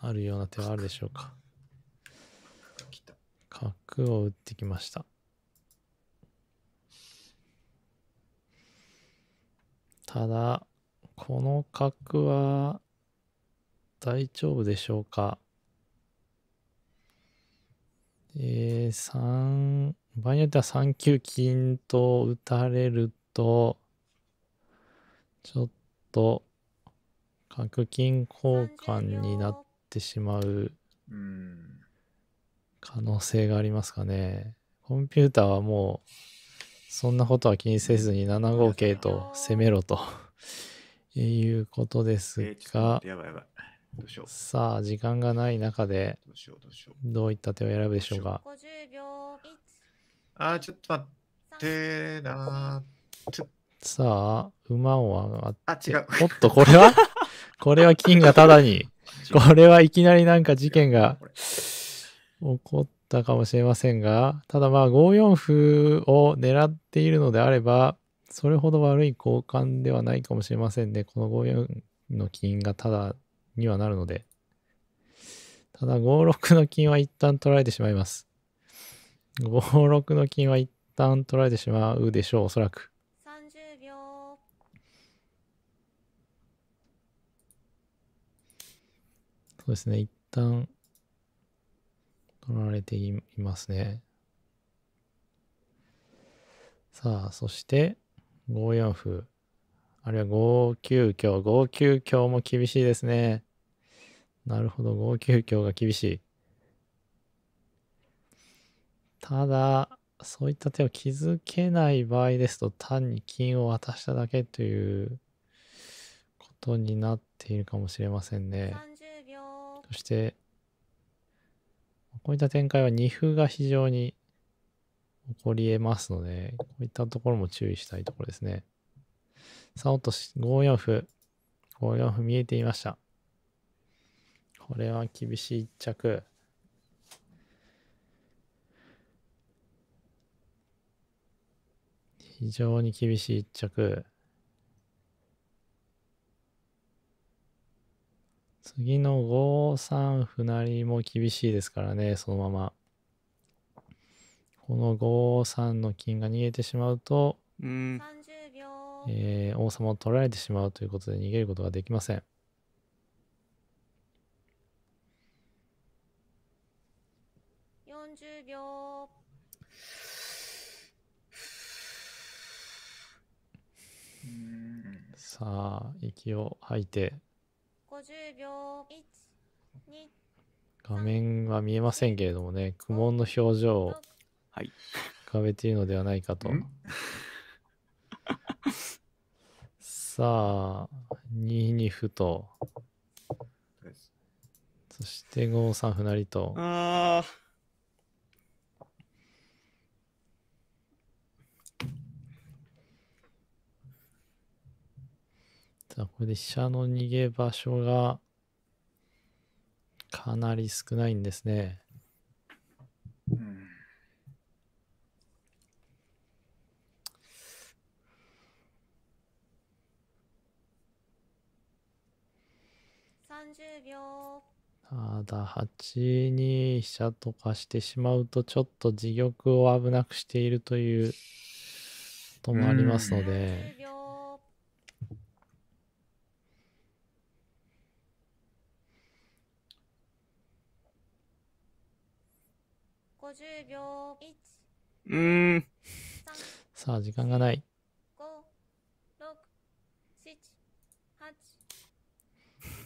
あるような手はあるでしょうか。角を打ってきました。ただ、この角は大丈夫でしょうか。えー、3、場合によっては3九金と打たれると、ちょっと、角金交換になってしまう可能性がありますかね。コンピューターはもう、そんなことは気にせずに7五桂と攻めろということですが、さあ、時間がない中で、どういった手を選ぶでしょうか。ああ、ちょっと待ってなー。さあ、馬をあ、違う。おっと、これは *laughs* これは金がただに。*laughs* これはいきなりなんか事件が起こったかもしれませんが、ただまあ5四歩を狙っているのであれば、それほど悪い交換ではないかもしれませんね。この5四の金がただにはなるので。ただ5六の金は一旦取られてしまいます。5六の金は一旦取られてしまうでしょう、おそらく。そうですね、一旦取られていますね。さあ、そして5四歩。あるいは5九香。5九香も厳しいですね。なるほど、5九香が厳しい。ただ、そういった手を気づけない場合ですと、単に金を渡しただけということになっているかもしれませんね。そして、こういった展開は二歩が非常に起こり得ますので、こういったところも注意したいところですね。さあ、落とし、5四歩。5四歩見えていました。これは厳しい一着。非常に厳しい一着。次の5三歩成も厳しいですからね、そのまま。この5三の金が逃げてしまうと、うん、えー、王様を取られてしまうということで逃げることができません。秒。さあ、息を吐いて。10秒画面は見えませんけれどもね苦悶の表情を浮かべているのではないかと、はい、*laughs* さあ2二歩とそして5三歩成とああさあ、これで飛車の逃げ場所がかなり少ないんですね。うん、30秒ただ8二飛車とかしてしまうとちょっと自玉を危なくしているということもありますので。うん50秒1うーんさあ時間がない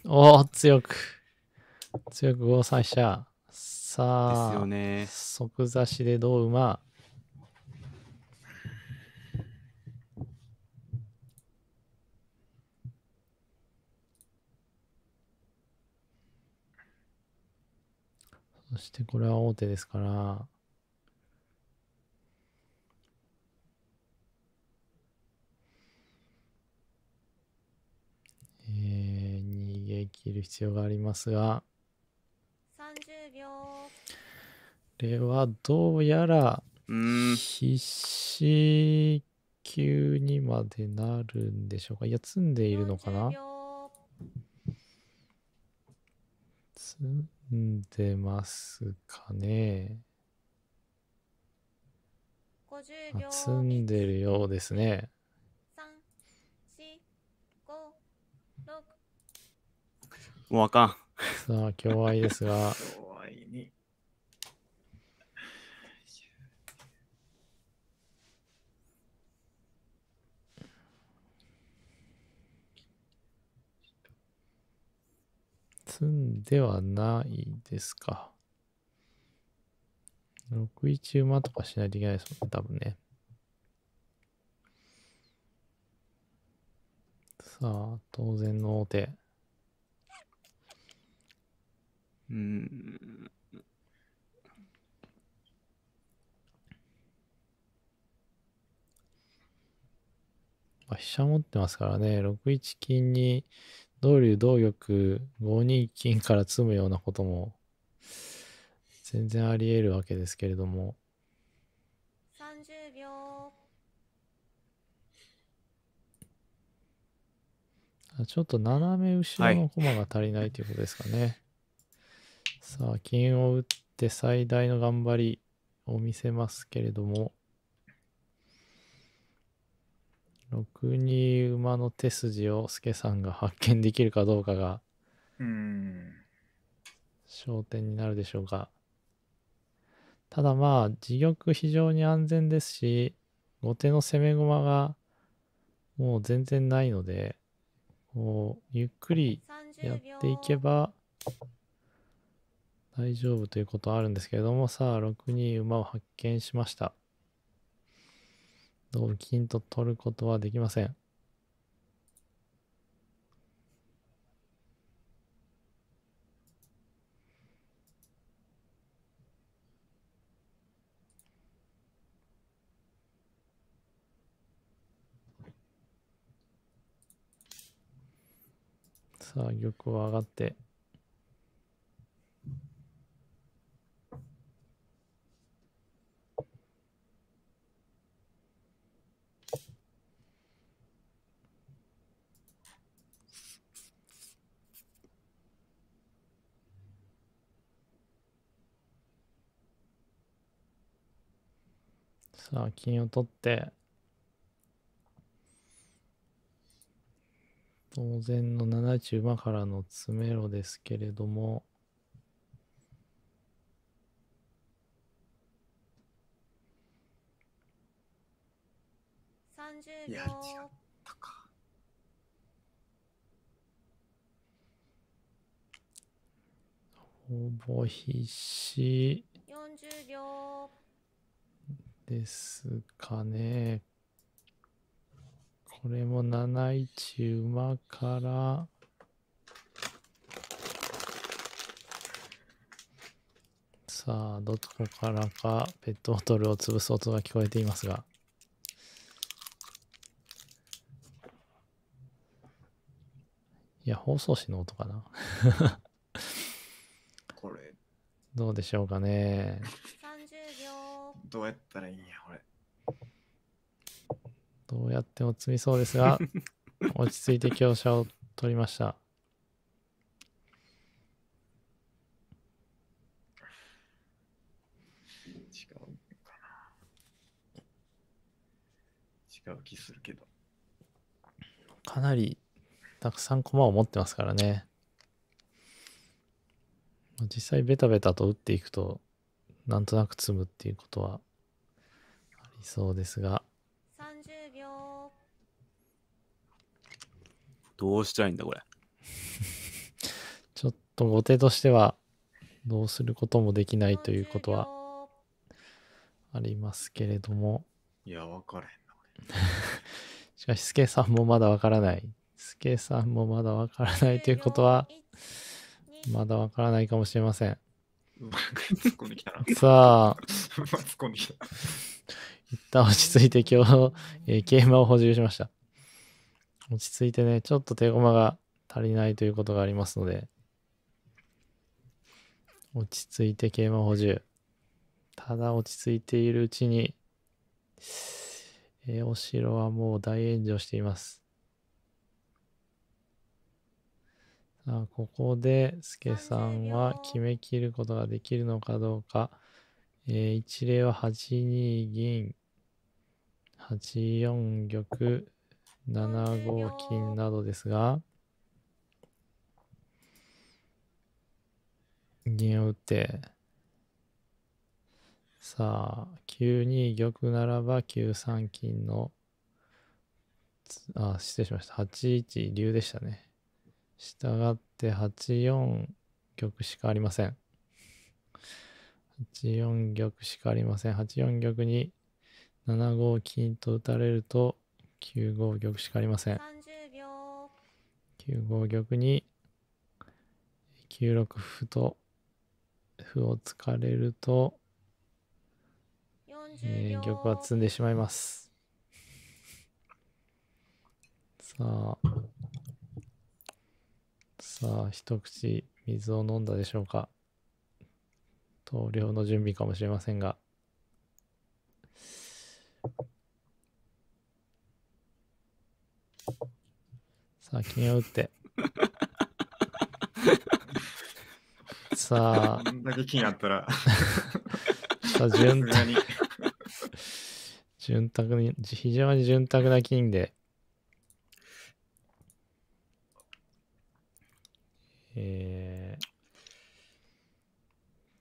おお強く強く5三者さあ、ね、即座しでどう馬そしてこれは大手ですから、えー、逃げ切る必要がありますが、30秒。これはどうやら、必死級にまでなるんでしょうか。いや、積んでいるのかな積ん出ますかね。積んでるようですね。もうあかん。さあ、今日はいいですが。*laughs* 詰んではないですか。6一馬とかしないといけないですもんね、多分ね。さあ、当然の大手。うん。まあ、飛車持ってますからね、6一金に同竜同玉5二金から詰むようなことも全然あり得るわけですけれども30秒ちょっと斜め後ろの駒が足りないということですかね、はい、さあ金を打って最大の頑張りを見せますけれども6二馬の手筋を助さんが発見できるかどうかがうん焦点になるでしょうかただまあ自玉非常に安全ですし後手の攻め駒がもう全然ないのでこうゆっくりやっていけば大丈夫ということはあるんですけれどもさあ6二馬を発見しました。同金と取ることはできません。さあ玉は上がってさあ、金を取って、当然の70馬からの詰めろですけれども、った秒。ほぼ必死。40秒。ですかね。これも7一馬から、さあ、どこからかペットボトルを潰す音が聞こえていますが。いや、放送紙の音かな *laughs* これ。どうでしょうかね。どうやったらいいんや、これ。どうやっても詰みそうですが、*laughs* 落ち着いて香車を取りました。かな。気するけど。かなりたくさん駒を持ってますからね。実際ベタベタと打っていくとなんとなく積むっていうことはありそうですが。30秒。どうしたいんだ、これ。*laughs* ちょっと後手としては、どうすることもできないということはありますけれども。いや、分からへんな、しかし、スケさんもまだ分からない。スケさんもまだ分からないということは、まだ分からないかもしれません。突っ込んできたな。*laughs* さあ。突っ込んできた。一旦落ち着いて今日、えー、桂馬を補充しました。落ち着いてね、ちょっと手駒が足りないということがありますので、落ち着いて桂馬補充。ただ落ち着いているうちに、えー、お城はもう大炎上しています。あ、ここで、助さんは決めきることができるのかどうか。えー、一例は8二銀、8四玉、7五金などですが、銀を打って、さあ、9二玉ならば9三金の、あ、失礼しました。8一竜でしたね。したがって8四玉しかありません。8四玉しかありません。8四玉に7五金と打たれると9五玉しかありません。9五玉に9六歩と歩を突かれると、えー、玉は詰んでしまいます。さあ。さあ、一口水を飲んだでしょうか。投了の準備かもしれませんが。さあ、金を打って。さあ。こんだけ金あったら。さあ、潤沢に。*laughs* 順沢に、非常に潤沢な金で、えー、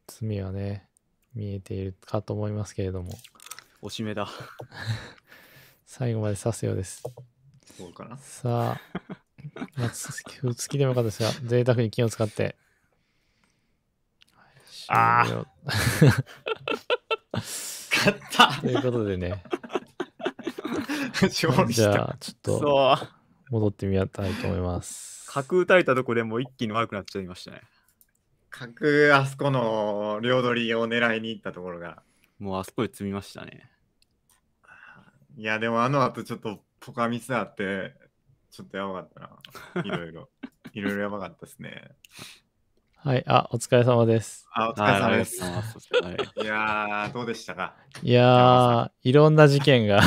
罪はね、見えているかと思いますけれども。おしめだ。*laughs* 最後まで刺すようです。そうかな。さあ、ま突きでもよかったですが、贅沢に金を使って。ああ *laughs* 勝ったということでね。*laughs* 勝利した。じゃあ、ちょっと戻ってみたいと思います。角打たれたとこでもう一気に悪くなっちゃいましたね。角、あそこの両取りを狙いに行ったところが。もうあそこで積みましたね。いや、でもあの後ちょっとポカミスあって、ちょっとやばかったな。いろいろ。いろいろやばかったですね。はい、あ、お疲れ様です。あ、お疲れ様です。はい *laughs* いやどうでしたかいやいろんな事件が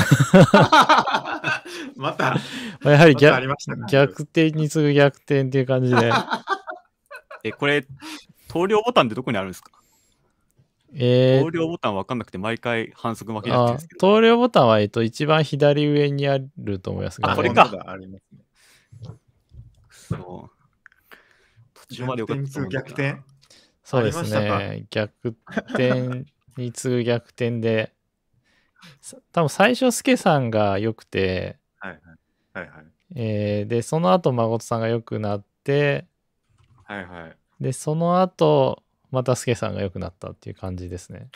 *laughs* また、*laughs* やはり逆,、ま、逆転に次ぐ逆転っていう感じで。え、これ、投了ボタンってどこにあるんですかえー、投了ボタンわかんなくて毎回反則負けなんですけど。投了ボタンは、えっと、一番左上にあると思いますが、ね、あ、これか。そう。途中まで良かったと思逆転そうですね。逆転に次ぐ逆転で、多分最初、助さんが良くて、はいはいはいはいえー、で、その後、誠さんが良くなって、はいはい、で、その後、また助さんが良くなったっていう感じですね。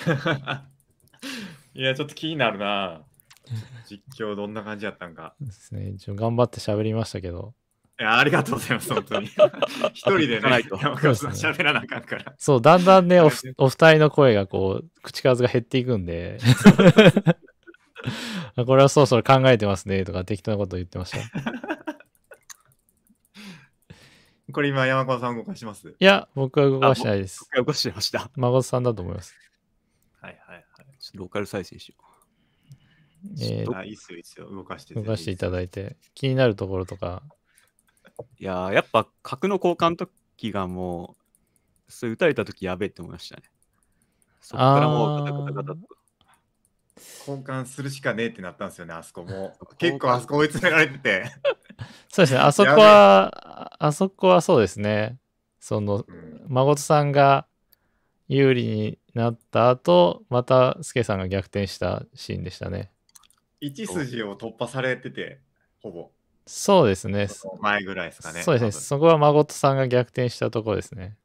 *laughs* いや、ちょっと気になるな。実況どんな感じやったんか。ですね。一応頑張って喋りましたけど。いやありがとうございます、本当に。*laughs* 一人でね、山川さん喋らなあかんから。そう、だんだんね、お二人の声がこう、口数が減っていくんで、*laughs* これはそろそろ考えてますね、とか適当なこと言ってました。*laughs* これ今、山川さん動かしますいや、僕は動かしてないです。僕は動かしてました。孫さんだと思います。はいはいはい。ちょっとローカル再生しよう。えー、いいっすよ、いいっすよ。動かして動かしていただいて、気になるところとか、いややっぱ角の交換の時がもう、それ打たれた時やべえって思いましたね。そこからもうガタガタガタ交換するしかねえってなったんですよね、あそこも。結構あそこ追い詰められてて。*laughs* そうですね、あそこは、あそこはそうですね。その、うん、孫さんが有利になった後、また助さんが逆転したシーンでしたね。一筋を突破されてて、ほぼ。そうですね。前ぐらいですかね。そうですね。そこは孫とさんが逆転したところですね。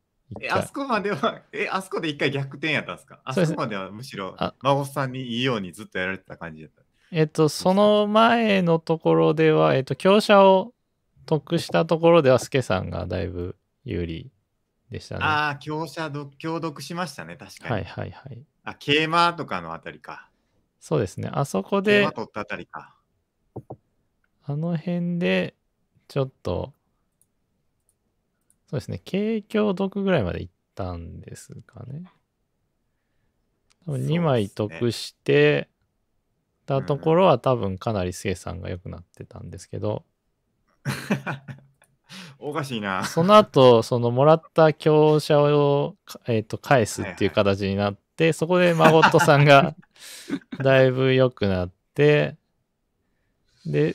え、あそこまでは、え、あそこで一回逆転やったんですかあそこまではむしろ孫さんにいいようにずっとやられてた感じだった。えっと、その前のところでは、えっと、強者を得したところでは、助さんがだいぶ有利でしたね。ああ、強者ど、強読しましたね、確かに。はいはいはい。あ、桂馬とかのあたりか。そうですね、あそこで。桂馬取ったあたりか。あの辺で、ちょっと、そうですね、景況毒ぐらいまでいったんですかね。多分2枚得してたところは多分かなりス産さんが良くなってたんですけど、*laughs* おかしいな。その後、そのもらった強者を、えー、と返すっていう形になって、はいはい、そこでッとさんがだいぶ良くなって、で、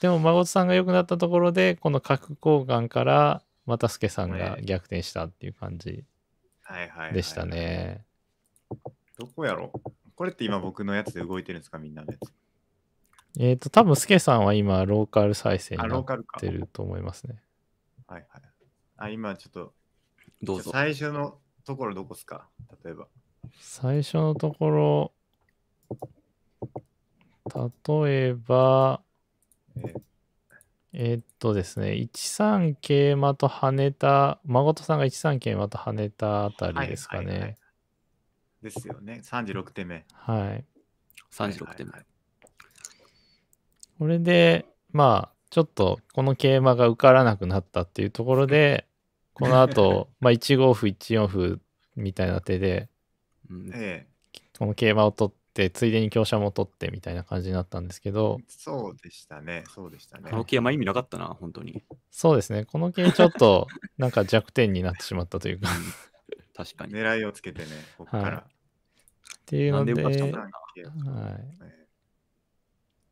でも孫さんが良くなったところでこの角交換からまた助さんが逆転したっていう感じでしたね。はいはいどこやろこれって今僕のやつで動いてるんですかみんなのやつ。えっ、ー、と、多分スケさんは今、ローカル再生になってると思いますね。はいはい。あ、今ちょっと、どうぞ。最初のところどこですか例えば。最初のところ、例えば、えー、っとですね、1三桂馬と跳ねた、誠さんが1三桂馬と跳ねたあたりですかね。はいはいはい、ですよね、36手目。はい。36手目。これで、まあ、ちょっとこの桂馬が受からなくなったっていうところで、*laughs* この後、まあ1五歩、1四歩みたいな手で、ええ、この桂馬を取っ、ついでに香車も取ってみたいな感じになったんですけど。そうでしたね、そうでしたね。この桂あんま意味なかったな、本当に。そうですね、この桂ちょっと、なんか弱点になってしまったというか確かに。狙いをつけてね、ここから、はい。っていうので、ではい、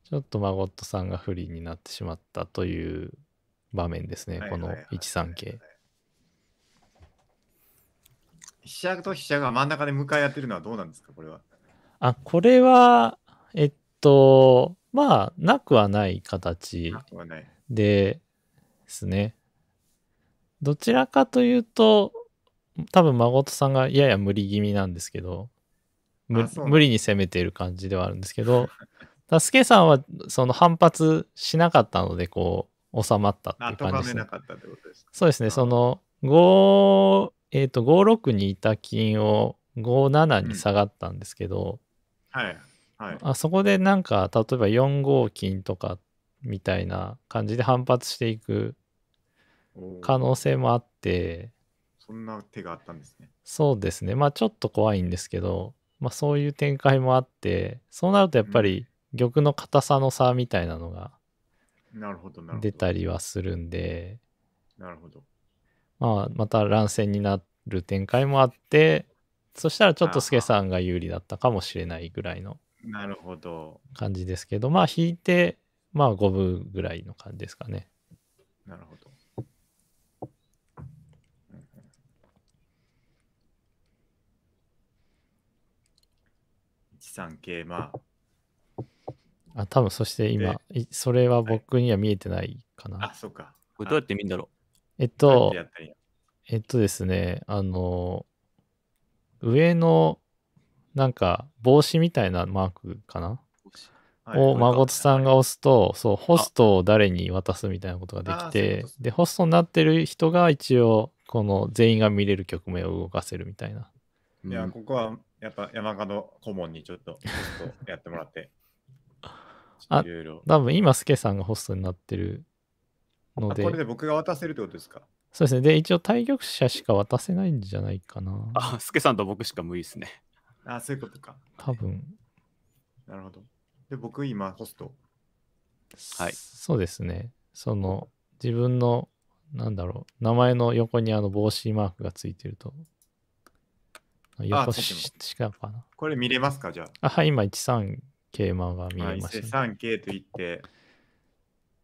ちょっとマゴットさんが不利になってしまったという場面ですね、この1三桂。飛車と飛車が真ん中で向かい合ってるのはどうなんですか、これは。あ、これは、えっと、まあ、なくはない形ですね。どちらかというと、多分誠さんがやや無理気味なんですけど、無理に攻めている感じではあるんですけど、たすけさんはその反発しなかったので、こう、収まったっていう感じです、ね。そうですね、その5、えっ、ー、と、5六にいた金を5七に下がったんですけど、はい。はい、あそこでなんか、例えば4五金とかみたいな感じで反発していく可能性もあって、そんな手があったんですね。そうですね。まあちょっと怖いんですけど、まあそういう展開もあって、そうなるとやっぱり玉の硬さの差みたいなのが出たりはするんで、なるほど。まあまた乱戦になる展開もあって、そしたらちょっと助さんが有利だったかもしれないぐらいのなるほど感じですけどまあ引いてまあ5分ぐらいの感じですかねなるほど1 3あ多分そして今それは僕には見えてないかな、はい、あそうかこれどうやって見るんだろうえっとえっとですねあの上の、なんか、帽子みたいなマークかな、はい、を、孫さんが押すと、はい、そう、ホストを誰に渡すみたいなことができて、で、ホストになってる人が一応、この全員が見れる局面を動かせるみたいな。いや、ここは、やっぱ山の顧問にちょっと、やってもらって。*laughs* あ、多分今、スケさんがホストになってるので。これで僕が渡せるってことですかそうですね。で、一応対局者しか渡せないんじゃないかな。あ、スケさんと僕しか無理ですね。あ、そういうことか。多分。なるほど。で、僕今、ホスト。はい。そうですね。その、自分の、なんだろう、名前の横にあの帽子マークがついてると。横ししかかな。これ見れますか、じゃあ。あ、はい、今、1 3桂馬が見えました、ね。1 3桂と言って、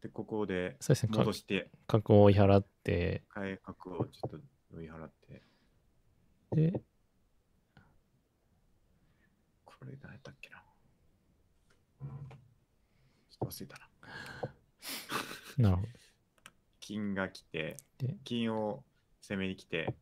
で、ここで戻して、価格、ね、を追い払って、はい、革をちょっと追い払って。で、これ誰だっけな。ちょっと忘れたな。なるほど。金が来て、金を攻めに来て、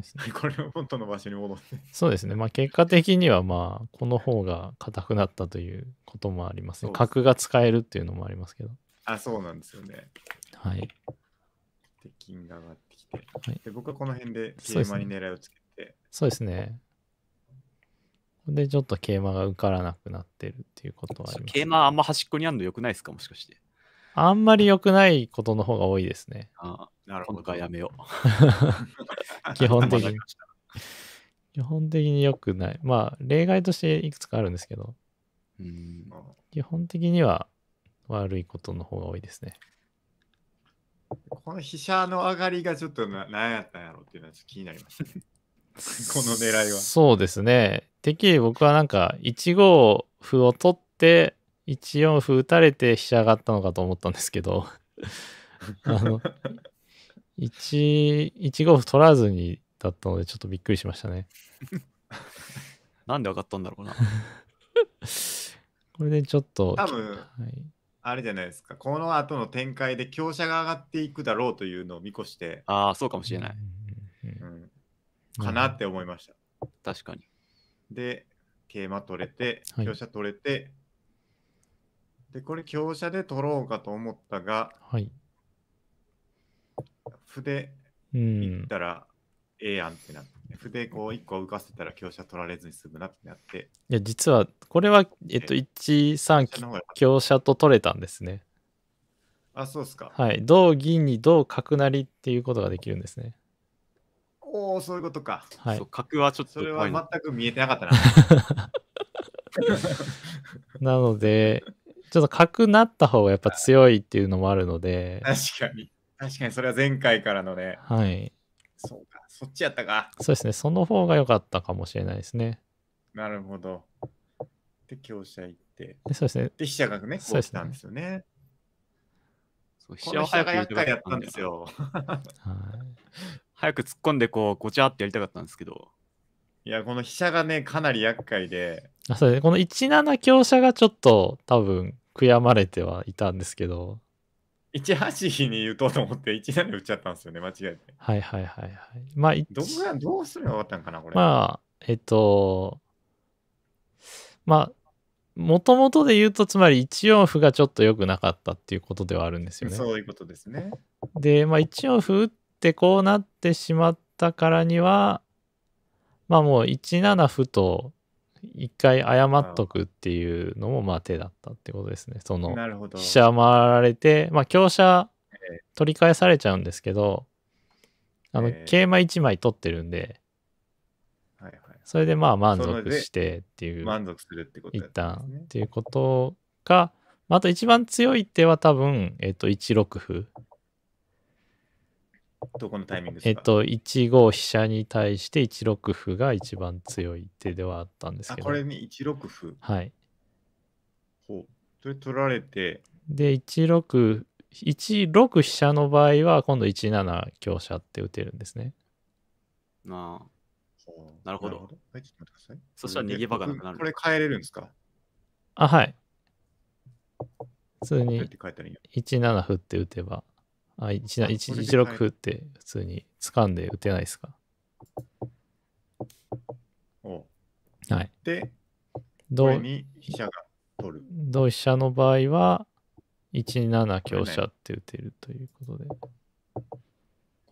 そうですね、*laughs* これを本当の場所に戻って。そうですね。まあ結果的にはまあこの方が硬くなったということもありますね。す角が使えるっていうのもありますけど。あ、そうなんですよね。はい。で、金が上がってきて。はい、で僕はこの辺で桂馬に狙いをつけて。そうですね。で、ちょっと桂馬が受からなくなってるっていうことはあります、ね、桂馬あんま端っこにあんのよくないですかもしかして。あんまり良くないことの方が多いですね。ああなるほど。今やめよう。*laughs* 基本的に。基本的に良くない。まあ、例外としていくつかあるんですけど、うん基本的には悪いことの方が多いですね。この飛車の上がりがちょっとな何やったんやろうっていうのはちょっと気になりますね。*laughs* この狙いは。そうですね。てっきり僕はなんか1五歩を取って1四歩打たれて飛車上がったのかと思ったんですけど *laughs* あの 1, 1五歩取らずにだったのでちょっとびっくりしましたね。*laughs* なんで上がったんだろうな。これでちょっと。多分、はい、あれじゃないですか、この後の展開で強者が上がっていくだろうというのを見越して、ああ、そうかもしれない。うん、かなって思いました。確かに。で、桂馬取れて、香車強者取れて、で、これ強者で取ろうかと思ったが、はい。歩で行ったらええやんってなって、歩でこう1個浮かせたら強者取られずに済むなってなって。いや、実は、これは、えっと、1、3、強者と取れたんですね。あ、そうですか。はい。同銀に同角成っていうことができるんですね。おお、そういうことか。はい。角はちょっと。それは全く見えてなかったな。*laughs* なので、ちょっと角なった方がやっぱ強いっていうのもあるので。確かに。確かに、それは前回からのね。はい。そうか。そっちやったか。そうですね。その方が良かったかもしれないですね。なるほど。で、強者行って。で、そうですね。で、飛車がね、こうしたんですよね。そう、ね、飛車を早くやったんですよ。はい、早く突っ込んで、こう、ごちゃってやりたかったんですけど。いや、この飛車がね、かなり厄介で。あそうですね。この1七香車がちょっと多分悔やまれてはいたんですけど、1に言うと思って1七で打っちゃったんですよね、間違えて。はいはいはいはい。まあ、どうやどうすれば終かったんかな、これ。まあ、えっと、まあ、もともとで言うと、つまり1四歩がちょっと良くなかったっていうことではあるんですよね。そういうことですね。で、まあ、1四歩打ってこうなってしまったからには、まあもう1七歩と一回謝っとくっていうのもまあ手だったってことですね。その飛車回られて、まあ香車取り返されちゃうんですけど、あの桂馬1枚取ってるんで、それでまあ満足してっていう、満足するってこと、一旦っていうことが、あと一番強い手は多分、えっ、と1六歩。どこのタイミングですかえっと、1五飛車に対して1六歩が一番強い手ではあったんですけど。あ、これに1六歩。はい。ほう。それ取られて。で、1六、1六飛車の場合は、今度1七香車って打てるんですね。なあ。なるほど。はい、ちょっと待ってください。そしたら逃げ場がなくなる。これ変えれるんですかあ、はい。普通に1七歩って打てばあ、1, あ1 1 6歩って普通に掴んで打てないですかおはい。で、同飛車が取る。同飛車の場合は、1七香車って打てるということで。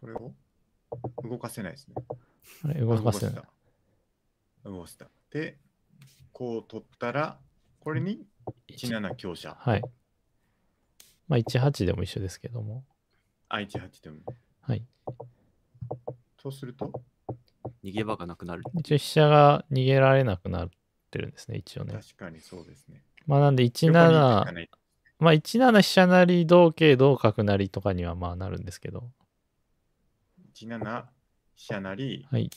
これを動かせないですね。あれ動かせない。動かせた。で、こう取ったら、これに1七香車。はい。まあ、1八でも一緒ですけども。あ、1、8でも。はい。そうすると逃げ場がなくなる。一応飛車が逃げられなくなってるんですね、一応ね。確かにそうですね。まあなんで1、7、まあ1、7飛車なり、同桂、同角なりとかにはまあなるんですけど。1、7飛車なり、はい、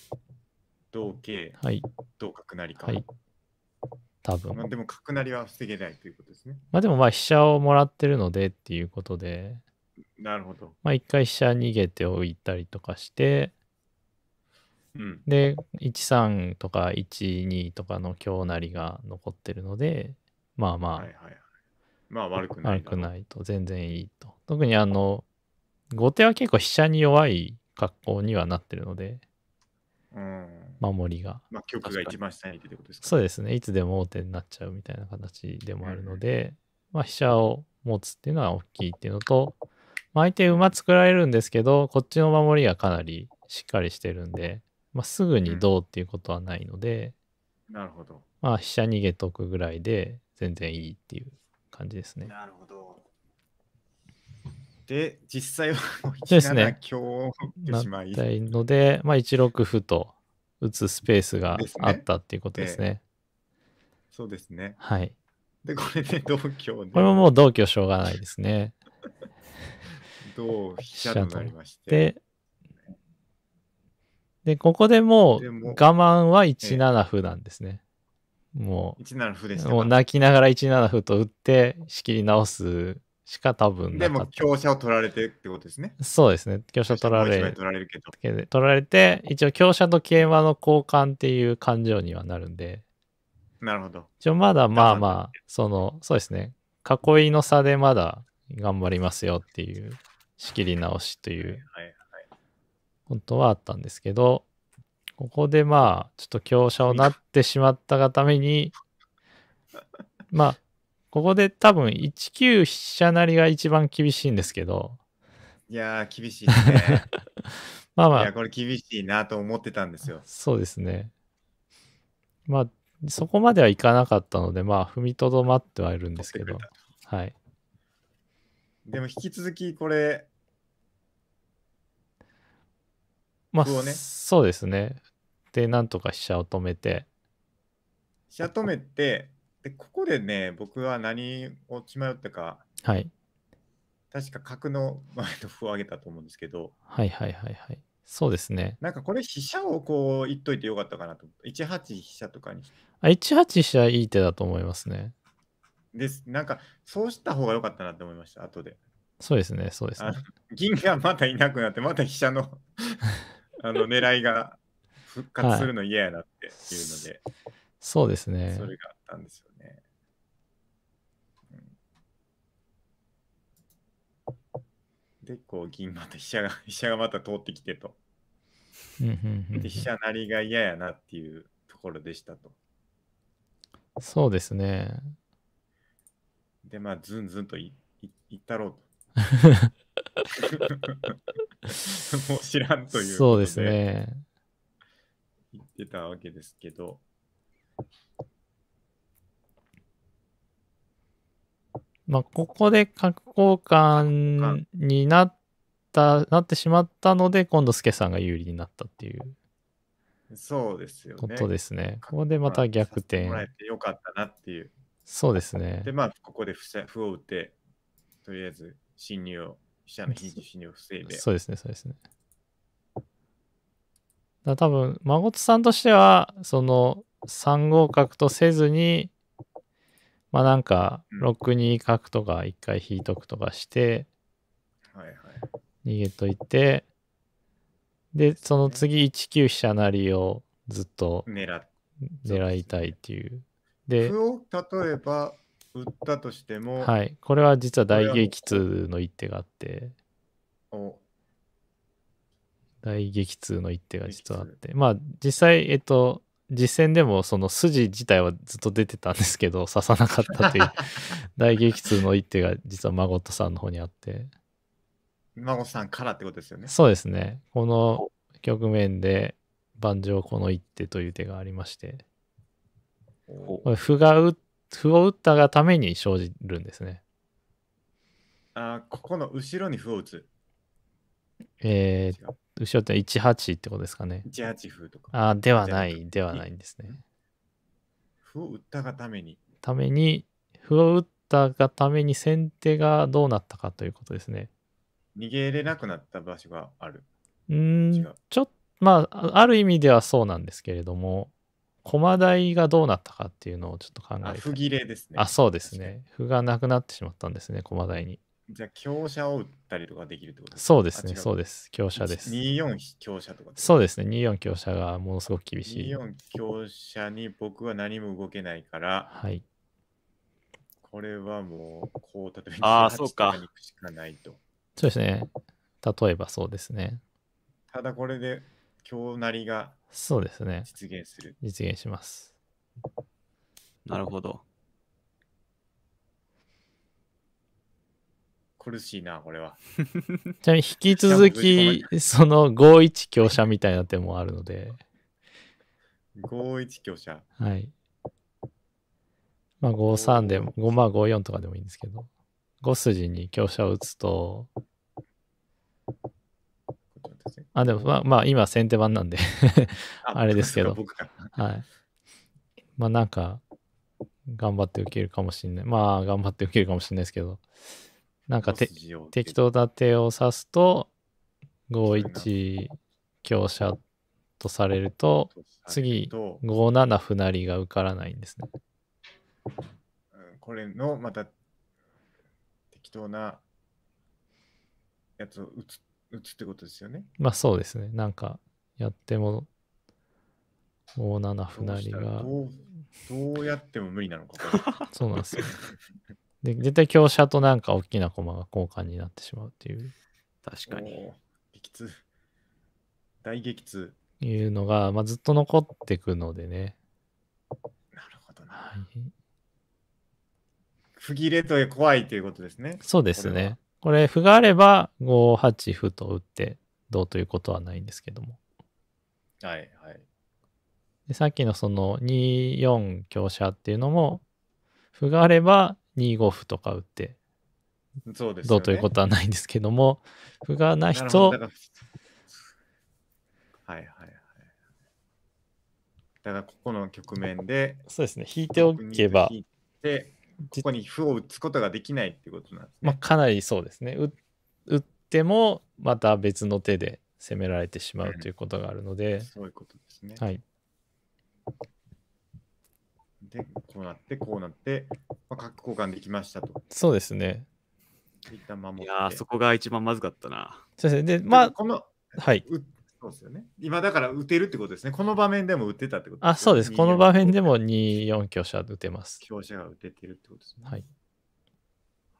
同桂、はい、同角なりか。はい。多分。まあでも角なりは防げないということですね。まあでもまあ飛車をもらってるのでっていうことで。なるほど。まあ一回飛車逃げておいたりとかして、うん、で13とか12とかの強なりが残ってるのでまあまあ、はいはいはい、まあ悪くない悪くないと全然いいと特にあの後手は結構飛車に弱い格好にはなってるので、うん、守りがまあ局が一番下にいてってことですか、ね、そうですねいつでも王手になっちゃうみたいな形でもあるので、うん、まあ飛車を持つっていうのは大きいっていうのと、相手馬作られるんですけど、こっちの守りがかなりしっかりしてるんで、まあ、すぐにどうっていうことはないので、うん、なるほど。まあ、飛車逃げとくぐらいで全然いいっていう感じですね。なるほど。で、実際は1七強を打ってしまい。たいので、まあ、1六歩と打つスペースがあったっていうことですね。すねそうですね。はい。で、これで同居で。これももう同居しょうがないですね。*laughs* 同飛車となりまして。で、ここでもう我慢は1七歩なんですね。もう、1歩ですもう泣きながら1七歩と打って仕切り直すしか多分でも強者を取られてってことですね。そうですね。強者取られ取られるけど。取られて、一応強者と桂馬の交換っていう感情にはなるんで。なるほど。一応まだまあまあ、その、そうですね。囲いの差でまだ頑張りますよっていう仕切り直しという本当はあったんですけど、ここでまあ、ちょっと強者をなってしまったがために、*laughs* まあ、ここで多分1九飛車成が一番厳しいんですけど。いやー、厳しいですね。*laughs* まあまあ。いや、これ厳しいなと思ってたんですよ。そうですね。まあ、そこまではいかなかったので、まあ、踏みとどまってはいるんですけど。はい。でも、引き続きこれ、まあ、ね、そうですね。で、なんとか飛車を止めて。飛車止めて、で、ここでね、僕は何を血迷ったか、はい。確か角の *laughs* 前と歩を上げたと思うんですけど、はいはいはいはい。そうですね。なんかこれ、飛車をこう、言っといてよかったかなと1八飛車とかに。あ、1八飛車いい手だと思いますね。です。なんか、そうした方が良かったなって思いました、後で。そうですね、そうですね。銀がまたいなくなって、また飛車のあの狙いが復活するの嫌やなっていうので、はい、そうですね。それがあったんですよね。で、こう、銀また飛車が、*laughs* 飛車がまた通ってきてと。で、飛車なりが嫌やなっていうところでしたと。そうですね。で、まあ、ずんずんといいいったろうと。*laughs* *laughs* もう知らんというそうですね。言ってたわけですけど。まあ、ここで角交換になったなってしまったので、今度、助さんが有利になったっていう。そうですよね。ことですね。ここでまた逆転。もらえてよかったなっていう。そうですね。で、まあ、ここで歩を打って、とりあえず侵入を者の非自身を防いで。そうですね、そうですね。だ多分、孫さんとしては、その、3五角とせずに、まあなんか、6二角とか1回引いとくとかして、逃げといて、で、その次1九飛車成をずっと狙いたいっていう。で、歩を例えば打ったとしても、はい。これは実は大激痛の一手があって、大激痛の一手が実はあって、まあ実際、えっと、実戦でもその筋自体はずっと出てたんですけど、*laughs* 刺さなかったという大激痛の一手が実は孫とさんの方にあって。孫さんからってことですよね。そうですね。この局面で、盤上この一手という手がありまして、歩が打っ歩を打ったがために生じるんですね。あここの後ろに歩を打つ。えー、後ろって18ってことですかね。18歩とか。あではない、ではないんですね。歩を打ったがために。ために、歩を打ったがために先手がどうなったかということですね。逃げれなくなった場所がある。うん、ちょっと、まあ、ある意味ではそうなんですけれども、駒台がどうなったかっていうのをちょっと考えて。不切れですね。あ、そうですね。歩がなくなってしまったんですね、駒台に。じゃあ、強者を打ったりとかできるってことですかそうですね、そうです。強者です。2四強者とかそうですね、24強者がものすごく厳しい。24強者に僕は何も動けないから、はい。これはもう、こう、例えば、ああ、そうか。しかないと。そうですね。例えばそうですね。ただこれで、強なりがそうですね。実現する。実現します。なるほど。苦しいな、これは。*laughs* ちなみに引き続き、その5一強者みたいな手もあるので。5一強者。はい。まあ5三でも、5まあ5四とかでもいいんですけど、5筋に強者を打つと、あ、でもまあ、まあ、今先手番なんであ *laughs* れですけど。はい。まあなんか、頑張って受けるかもしんない。まあ頑張って受けるかもしんないですけど。なんかて適当な手を指すと、5一香車とされると、次、5七歩成が受からないんですね。これのまた適当なやつを打つ打つってことですよね。まあそうですね。なんかやっても5七歩成がどうどうやっても無理なのか *laughs* そうなんですよ、*laughs* で絶対強者となんか大きな駒が交換になってしまうっていう確かに激痛大激痛いうのが、まあ、ずっと残ってくのでねなるほどな、はい、不切れと怖いということですねそうですねこれ歩があれば5八歩と打ってどうということはないんですけども。はいはい。でさっきのその2四香車っていうのも歩があれば2五歩とか打ってそうです、ね、どうということはないんですけども歩がないと。はいはいはい。だからここの局面で。そうですね、引いておけば。引いてここに歩を打つことができないってことなんですね。まあ、かなりそうですね。打ってもまた別の手で攻められてしまうということがあるので。うん、そういうことですね。はい。で、こうなって、こうなって、まあ、角交換できましたと。そうですね。一旦守っていやそこが一番まずかったな。そうですね。で、まあ、この、はい。打っそうですよね。今だから打てるってことですね。この場面でも打てたってことです、ね、あ、そうです。この場面でも2、4強者打てます。強者が打ててるってことですね。はい。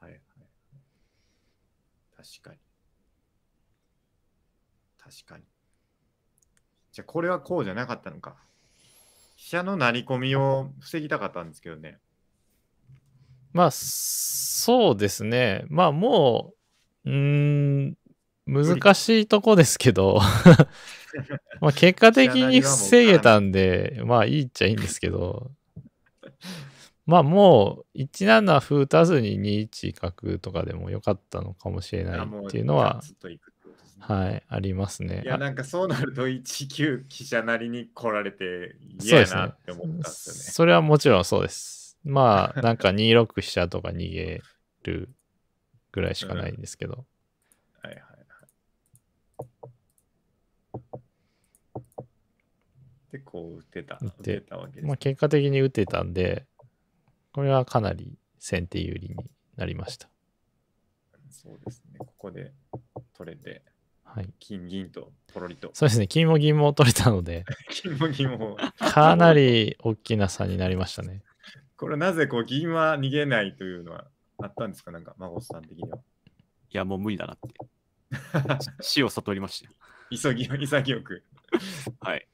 はいはい。確かに。確かに。じゃあこれはこうじゃなかったのか。飛車の成り込みを防ぎたかったんですけどね。まあ、そうですね。まあもう、うん、難しいとこですけど *laughs* まあ結果的に防げたんで、まあいいっちゃいいんですけど、まあもう1七歩打たずに2一角とかでもよかったのかもしれないっていうのは、はい、ありますね。いや、なんかそうなると1九飛車なりに来られて嫌やなって思ったんですよね。そねそれはもちろんそうです。まあなんか2六飛車とか逃げるぐらいしかないんですけど。結構打てた。打てたわけです、ね。まあ、結果的に打てたんで、これはかなり先手有利になりました。そうですね。ここで取れて、はい、金銀とポロリと。そうですね。金も銀も取れたので、*laughs* 金も銀も。かなり大きな差になりましたね。これなぜこう銀は逃げないというのはあったんですかなんか、孫さん的には。いや、もう無理だなって。*laughs* 死を悟りました。急ぎ、潔く。はい。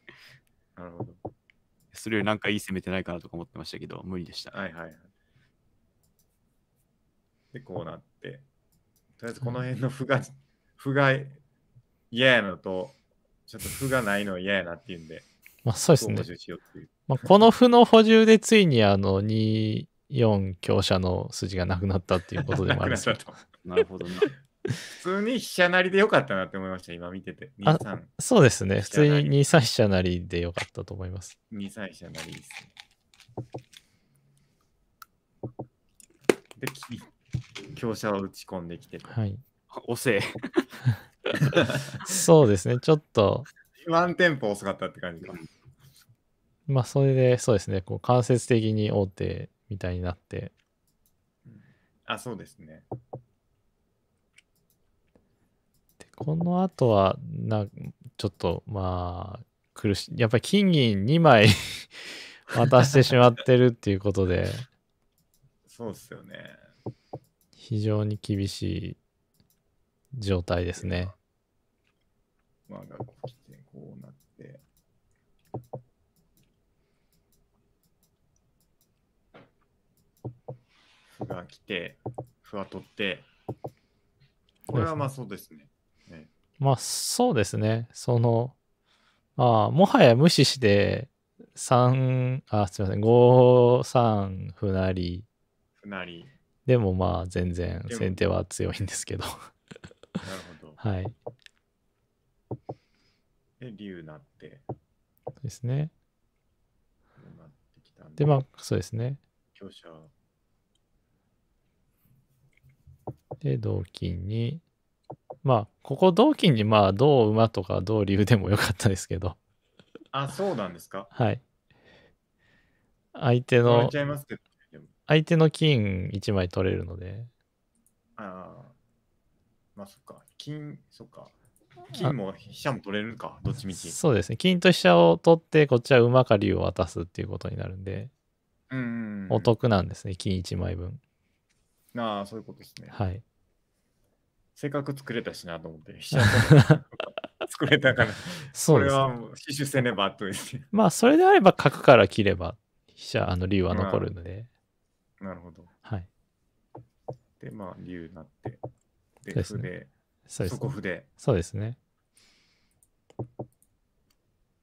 それよりなんかいい攻めてないかなとか思ってましたけど、無理でした。はいはいはい。で、こうなって、とりあえずこの辺の歩が、歩が嫌やのと、ちょっと歩がないの嫌やなっていうんで、まあそうですね。まあ、この歩の補充でついにあの2、4強者の筋がなくなったっていうことでもあるんですけど。なるほどね。普通に飛車なりでよかったなって思いました、今見てて。あ23そうですね。普通に2三飛車りでよかったと思います。2三飛車なりですね。で、強者を打ち込んできて、はい。おせえ。*laughs* そうですね。ちょっと、ワンテンポ遅かったって感じか。まあ、それで、そうですね。こう間接的に大手みたいになって、あ、そうですね。この後は、な、ちょっと、まあ、苦しい。やっぱり金銀2枚 *laughs* 渡してしまってるっていうことで。そうっすよね。非常に厳しい状態ですね。まあ、学校来て、こうなって。歩が来て、歩は取って、これはまあそうですね。まあそうですね。その、まあ、もはや無視して、3、あ、すみません、5、三歩なり。歩なり。でもまあ全然先手は強いんですけどなるほど。*laughs* はい。で、竜なって。そうですね。で、まあそうですね。で、同金に。まあ、ここ同金にまあ、同馬とか同竜でもよかったですけど。あ、そうなんですかはい。相手の、相手の金1枚取れるので。ああ、まあそっか。金、そっか。金も飛車も取れるか、どっちみち。そうですね。金と飛車を取って、こっちは馬か竜を渡すっていうことになるんで、うん、うん、お得なんですね、金1枚分。ああ、そういうことですね。はい。せっかく作れたしなと思って、*laughs* 作れたから、それはもう死守せねばとです、ね、まあ、それであれば角から切れば、飛車、あの竜は残るので。まあ、なるほど。はい。で、まあ、竜になって、で、で歩で、そですね、そこ歩で。そうですね。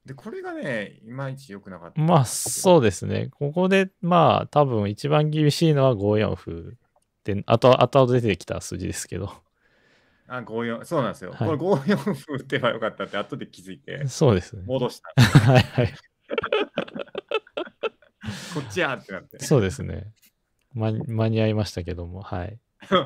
で、これがね、いまいち良くなかった。まあ、そうですね。ここで、まあ、多分一番厳しいのは5四歩。で、あと、あと出てきた数字ですけど。あ、五四そうなんですよ。はい、これ5四歩打てばよかったって後で気づいて、そうです、ね、戻した。*laughs* はいはい。こっちやってなって。そうですね。間間に合いましたけども、はい。*laughs*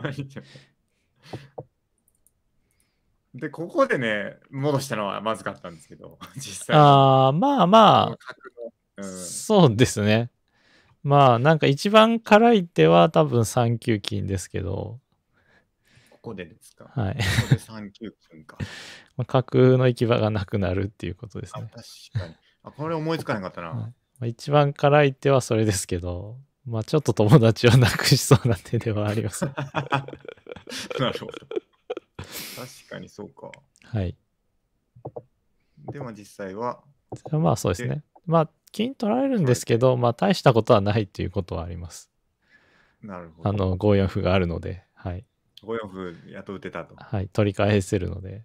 で、ここでね、戻したのはまずかったんですけど、*laughs* 実際。ああ、まあまあ、うん、そうですね。まあ、なんか一番辛い手は多分3九金ですけど、こでですか。はい。ここで39分か。*laughs* まあ、架空の行き場がなくなるっていうことですね。確かに。あ、これ思いつかなかったな。はい、まあ、一番辛い手はそれですけど、まあちょっと友達をなくしそうな手ではあります。*laughs* なるほど。確かにそうか。はい。でも実際は。まあそうですね。まあ金取られるんですけど、まあ大したことはないっていうことはあります。なるほど。あの5四歩があるので、はい。5四歩やっと打てたと。はい、取り返せるので。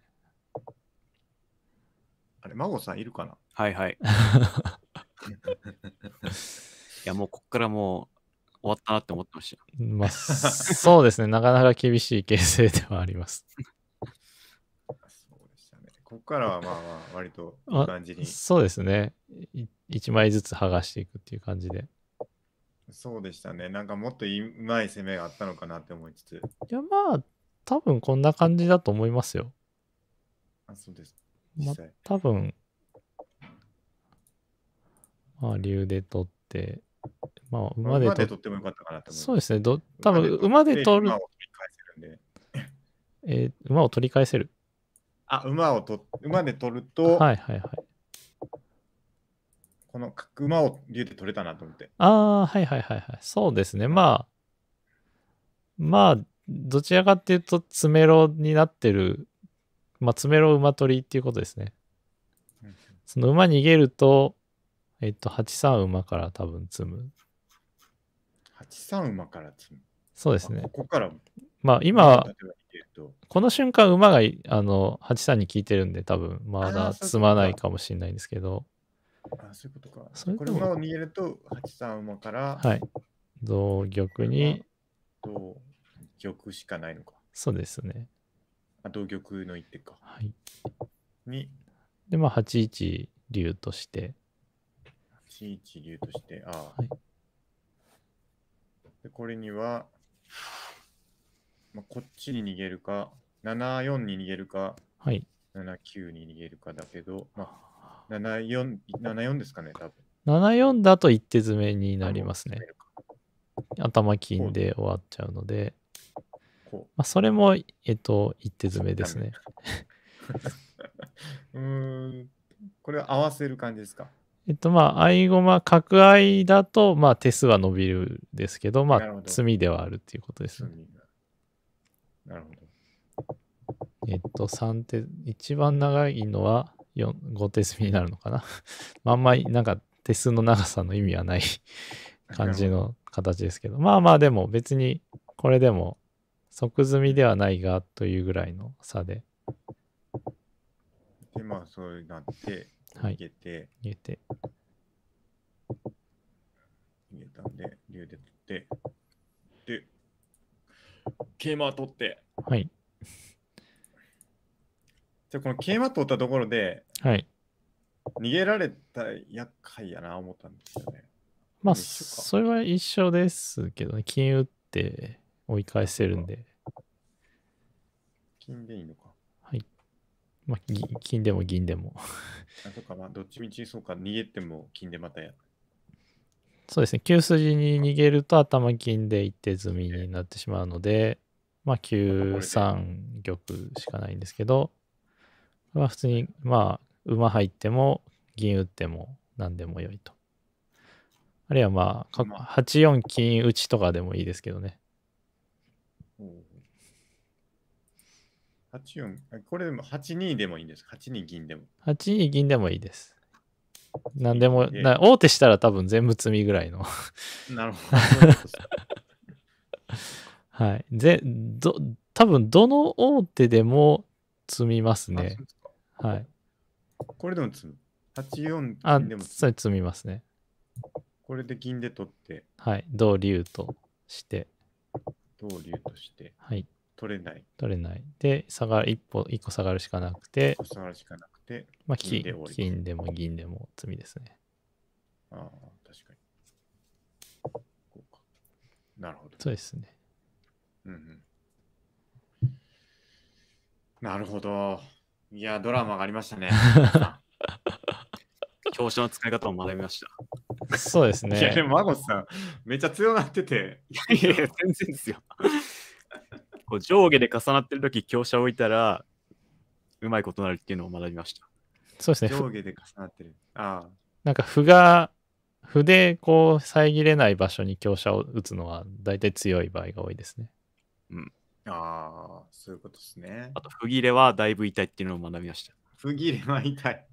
あれ、孫さんいるかなはいはい。いや、もうこっからもう終わったなって思ってました。まあ、そうですね、なかなか厳しい形勢ではあります。そうでしここからはまあまあ、割といい感じに。そうですね。1枚ずつ剥がしていくっていう感じで。そうでしたね。なんかもっとうまい攻めがあったのかなって思いつつ。いや、まあ、多分こんな感じだと思いますよ。あ、そうです。まあ、多分、まあ、竜で取って、まあ、馬で取ってもよかったかなと思います。そうですね。ど多分馬で取る。馬を取り返せるんで。えー、馬を取り返せる。あ、馬を取馬で取ると、はいはいはい。この馬を竜で取れたなと思って。ああ、はいはいはいはい。そうですね。まあ、まあ、どちらかっていうと、詰めろになってる、まあ、詰めろ馬取りっていうことですね。その馬逃げると、えっと、8三馬から多分詰む。8三馬から詰む。そうですね。ここからまあ今、この瞬間馬があの8三に効いてるんで多分まだ詰まないかもしれないんですけど、あ、そういうことか。それこれ馬を逃げると、8三馬から、はい。同玉に。同玉しかないのか。そうですね。あ同玉の一手か。はい。に。で、まあ、8一竜として。8一竜として、ああ。はい、で、これには、まあ、こっちに逃げるか、7四に逃げるか、はい、7九に逃げるかだけど、まあ、74, ですかね、多分。74だと一手詰めになりますね。頭金で終わっちゃうので、まあ、それも、えっと、一手詰めですね。*laughs* うん、これは合わせる感じですかえっとまあ、合駒、角合だと、まあ、手数は伸びるですけど、まあ、罪ではあるっていうことですね。なるほど。えっと、3手、一番長いのは、5手済みになるのかな。*laughs* あんまりなんか手数の長さの意味はない *laughs* 感じの形ですけど、まあまあでも別にこれでも即積みではないがというぐらいの差で。で、まあそうなって、逃げて、はい、逃げて。逃げたんで、竜で取って、で、桂馬取って、はい。じゃこの桂馬通ったところで、はい。逃げられた厄介やな、思ったんですよね。まあ、それは一緒ですけどね。金打って追い返せるんで。金でいいのか。はい。まあ、金でも銀でもあ。とか、まあ、どっちみちそうか、逃げても金でまたやる。そうですね。9筋に逃げると頭金で一手積みになってしまうので、まあ、9三玉しかないんですけど、は普通に、まあ、馬入っても、銀打っても、何でも良いと。あるいはまあ、8四金打ちとかでもいいですけどね。八四これでも8二でもいいんです。8二銀でも。8二銀でもいいです。何でも、な大手したら多分全部積みぐらいのなるほど。*laughs* はい。ぜど多分どの大手でも積みますね。はい。これでも積む。8四金でもそれ積みますね。これで銀で取って。はい。同竜として。同竜として。はい。取れない。取れない。で、下が一歩、一個下がるしかなくて。下がるしかなくて。まあ、金で金でも銀でも積みですね。ああ、確かに。こうか。なるほど。そうですね。うんうん。なるほど。いや、ドラマがありましたね。表 *laughs* 紙の使い方を学びました。そうですね。いや、でも、マゴさん、めっちゃ強なってて。いやいや、全然ですよ。こう上下で重なってるとき、強者置いたら、うまいことなるっていうのを学びました。そうですね。上下で重なってる。ああ。なんか、歩が、歩でこう遮れない場所に強者を打つのは大体強い場合が多いですね。うん。ああ、そういうことですね。あと、不切れはだいぶ痛いっていうのを学びました。不切れは痛い。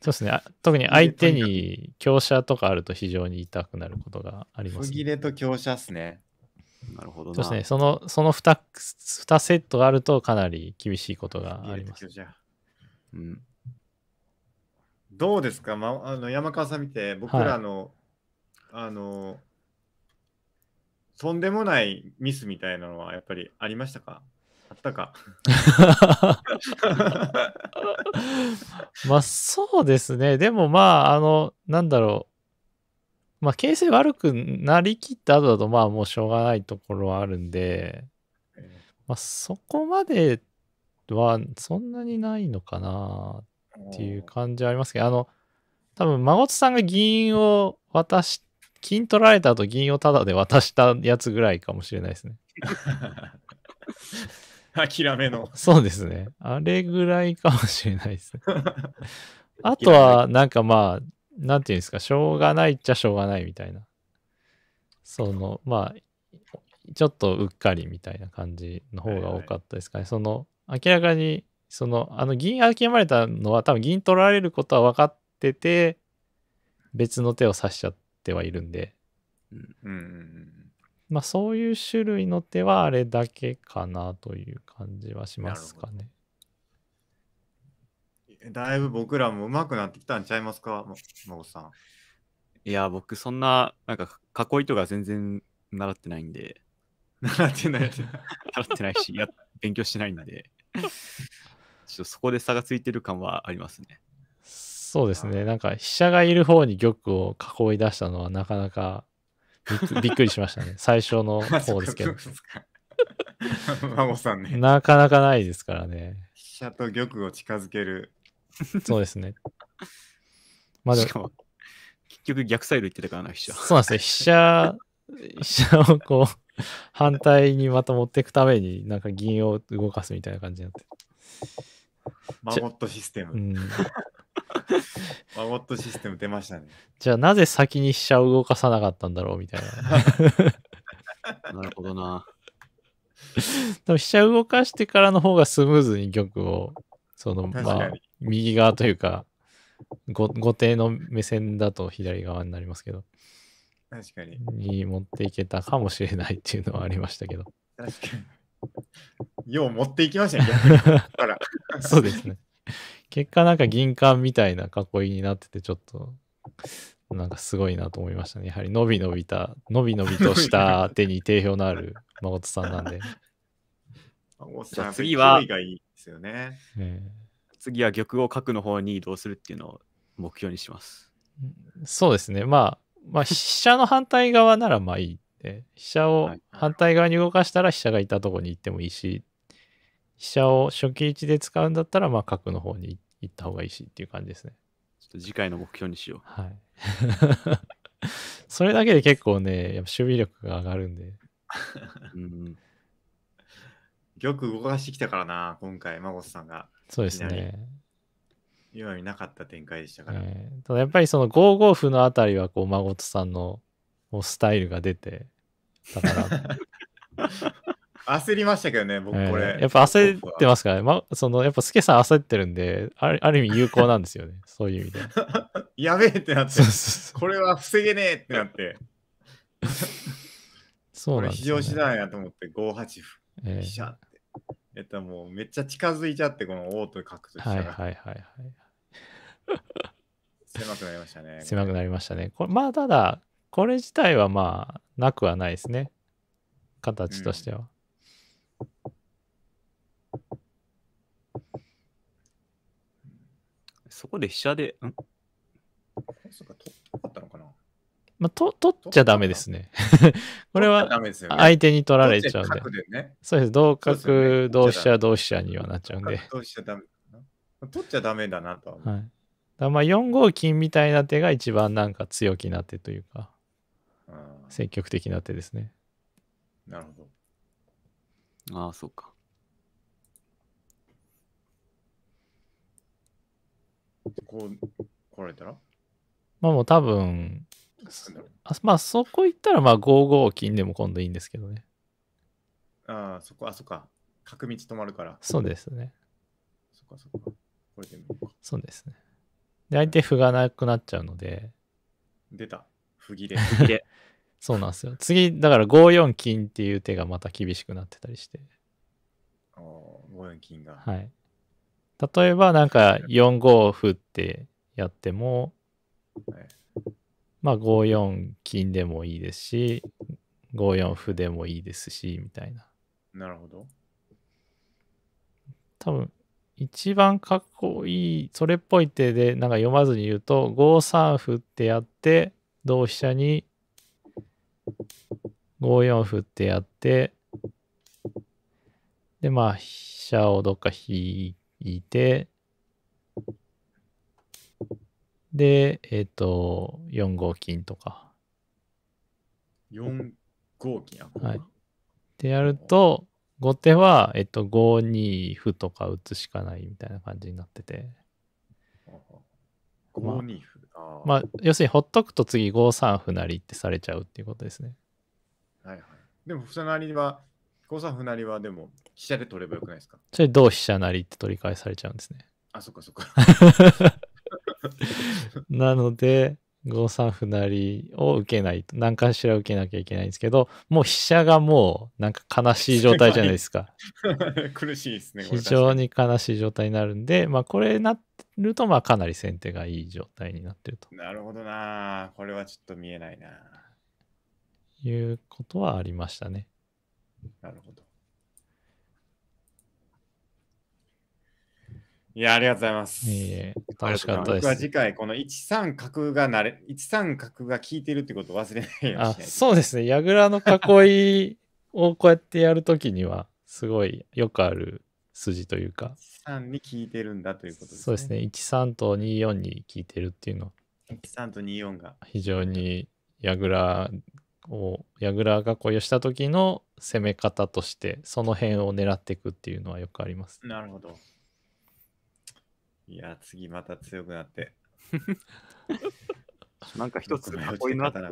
そうですね。あ特に相手に強者とかあると非常に痛くなることがあります、ね。不切れと強者っすね。なるほどな。そうですね。そのその 2, 2セットがあるとかなり厳しいことがあります。うん、どうですか、ま、あの山川さん見て、僕らの、はい、あの、とんでもないミスみたいなのはやっぱりありましたかあったか。まあそうですね。でもまあ、あの、なんだろう。まあ形勢悪くなりきった後だとまあもうしょうがないところはあるんで、まあそこまではそんなにないのかなっていう感じはありますけど、あの、多分、孫さんが議員を渡し金取られた後銀をタダで渡したやつぐらいかもしれないですね。*laughs* 諦めの。そうですね。あれぐらいかもしれないですね。*laughs* あとは、なんかまあ、なんていうんですか、しょうがないっちゃしょうがないみたいな。その、まあ、ちょっとうっかりみたいな感じの方が多かったですかね。はいはい、その、明らかに、その、あの、銀諦めれたのは、多分銀取られることは分かってて、別の手を指しちゃっってはいるんで、うんまあ、そういう種類の手はあれだけかなという感じはしますかね。だいぶ僕らも上手くなってきたんちゃいますか、まごさん。いや、僕、そんな、なんか、囲いとか全然習ってないんで。習ってない。習ってないし、や、勉強してないんで。ちょっとそこで差がついてる感はありますね。そうですね。なんか飛車がいる方に玉を囲い出したのはなかなかび *laughs* っくりしましたね。最初の方ですけど。さんね。なかなかないですからね。飛車と玉を近づける。そうですね。まあ、しかも、結局逆サイド行ってたからな、飛車。そうなんですね。飛車、飛車をこう、反対にまた持っていくために、なんか銀を動かすみたいな感じになって。マモットシステム。うん、マゴットシステム出ましたね。じゃあなぜ先に飛車を動かさなかったんだろうみたいな。*laughs* なるほどな。でも飛車動かしてからの方がスムーズに玉を、その、まあ、右側というか、後手の目線だと左側になりますけど。確かに。に持っていけたかもしれないっていうのはありましたけど。確かに。よう持っていきましたね、逆に。*laughs* そうですね。結果なんか銀冠みたいな囲いになってて、ちょっと、なんかすごいなと思いましたね。やはり伸び伸びた、伸び伸びとした手に定評のある誠さんなんで。次は、ねえー、次は玉を角の方に移動するっていうのを目標にします。そうですね。まあ、まあ、*laughs* 飛車の反対側ならまあいい。飛車を反対側に動かしたら飛車がいたとこに行ってもいいし、飛車を初期位置で使うんだったらまあ角の方に行っ行った方がいいしっていう感じですね。ちょっと次回の目標にしよう。はい。*laughs* それだけで結構ね、やっぱ守備力が上がるんで。*laughs* うん、よく動かしてきたからな、今回、孫さんが。そうですね。今見なかった展開でしたから。えー、ただやっぱりその5五歩のあたりは、こう、孫さんのスタイルが出て、だから、*laughs* 焦りましたけどね、僕これ。えー、やっぱ焦ってますからね。ま、そのやっぱ、スケさん焦ってるんで、ある *laughs* ある意味有効なんですよね。そういう意味で。*laughs* やべえってなってこれは防げねえってなって。そうなんです、ね、非常手段やと思って、5八歩。えー、飛車って。やったもうめっちゃ近づいちゃって、このオート書くとしたら。はいはいはいはい。狭くなりましたね。狭くなりましたね。これまあただ、これ自体はまあなくはないですね。形としては。そこで飛車で、んそか、取ったのかなまあ、と取っちゃダメですね。これは相手に取られちゃうんで。でね、そうです。同角、同飛車、同飛車にはなっちゃうんで。同飛車ダメ取っちゃダメだなとははい、だまあ4五金みたいな手が一番なんか強気な手というか、積極的な手ですね。なるほど。ああ、そうか。こう来られたらまあもう多分、あまあそこ行ったらまあ5五金でも今度いいんですけどね。ああ、そこ、あそっか。角道止まるから。そうですね。そこかそこか。これでもいいか。そうですね。で、相手歩がなくなっちゃうので。出た。歩切れ。歩切れ。*laughs* そうなんですよ。次、だから5四金っていう手がまた厳しくなってたりして。ああ、5四金が。はい。例えばなんか4五歩ってやっても、まあ5四金でもいいですし、5四歩でもいいですし、みたいな。なるほど。多分、一番かっこいい、それっぽい手でなんか読まずに言うと、5三歩ってやって、同飛車に5四歩ってやって、で、まあ、飛車をどっか引いいて、で、えっ、ー、と、4五金とか。4五金や、はい。ってやると、後手は、えっ、ー、と、5二歩とか打つしかないみたいな感じになってて。5二歩、まあ、まあ、要するにほっとくと次5三歩成ってされちゃうっていうことですね。はいはい。でも、りには五三歩成はでも飛車で取ればよくないですかそれう飛車成って取り返されちゃうんですね。あ、そっかそっか。*laughs* なので5三歩成を受けないと何かしら受けなきゃいけないんですけどもう飛車がもうなんか悲しい状態じゃないですか *laughs* 苦しいですね非常に悲しい状態になるんでまあこれなるとまあかなり先手がいい状態になってるとなるほどなこれはちょっと見えないないうことはありましたねなるほど。いや、ありがとうございます。いいえ、楽しかったです。僕は次回、この1三角がなれ、1三角が効いてるってことを忘れないようにしないそうですね。櫓の囲いをこうやってやるときには、すごいよくある筋というか。13に効いてるんだということですね。そうですね。13と24に効いてるっていうの。13と24が。非常に櫓矢倉が囲いをした時の攻め方としてその辺を狙っていくっていうのはよくあります。なるほど。いや次また強くなって。*laughs* なんか一つ囲いのなったら。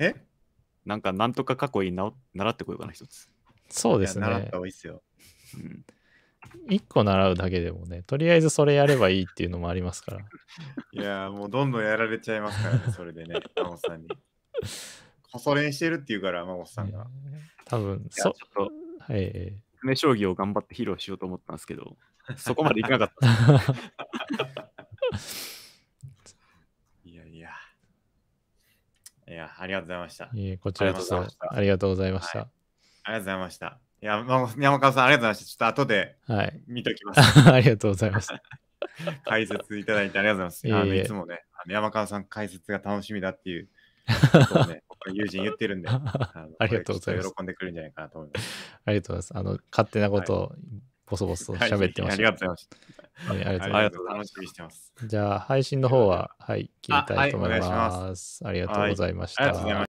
えなんかなんとか囲いな習ってこようかな一つ。そうですね。習った方がいいっすよ。うん個習うだけでもね、とりあえずそれやればいいっていうのもありますから。いやもうどんどんやられちゃいますからね、それでね、青 *laughs* さんに。細練してるっていうから、孫さんが。多分そう。ちょっと、はい。詰将棋を頑張って披露しようと思ったんですけど、*laughs* そこまでいかなかった。*laughs* いやいや。いや、ありがとうございました。いえ、こちらこそありがとうございました。ありがとうございました。はいや、山川さん、ありがとうございました。ちょっと後で見ときます。はい、ありがとうございました。*laughs* 解説いただいてありがとうございます。いえいえあのいつもね、山川さん解説が楽しみだっていう、ね、友人言ってるんで、*laughs* あありがとうございます。喜んでくるんじゃないかなと思います。ありがとうございます。あの、勝手なことをボソボソ喋ってました、はいはい、ありがとうございます。ありがとうございます。ます。じゃあ、配信の方は、はい、切りたいと思います。あい、ますありがとうございました。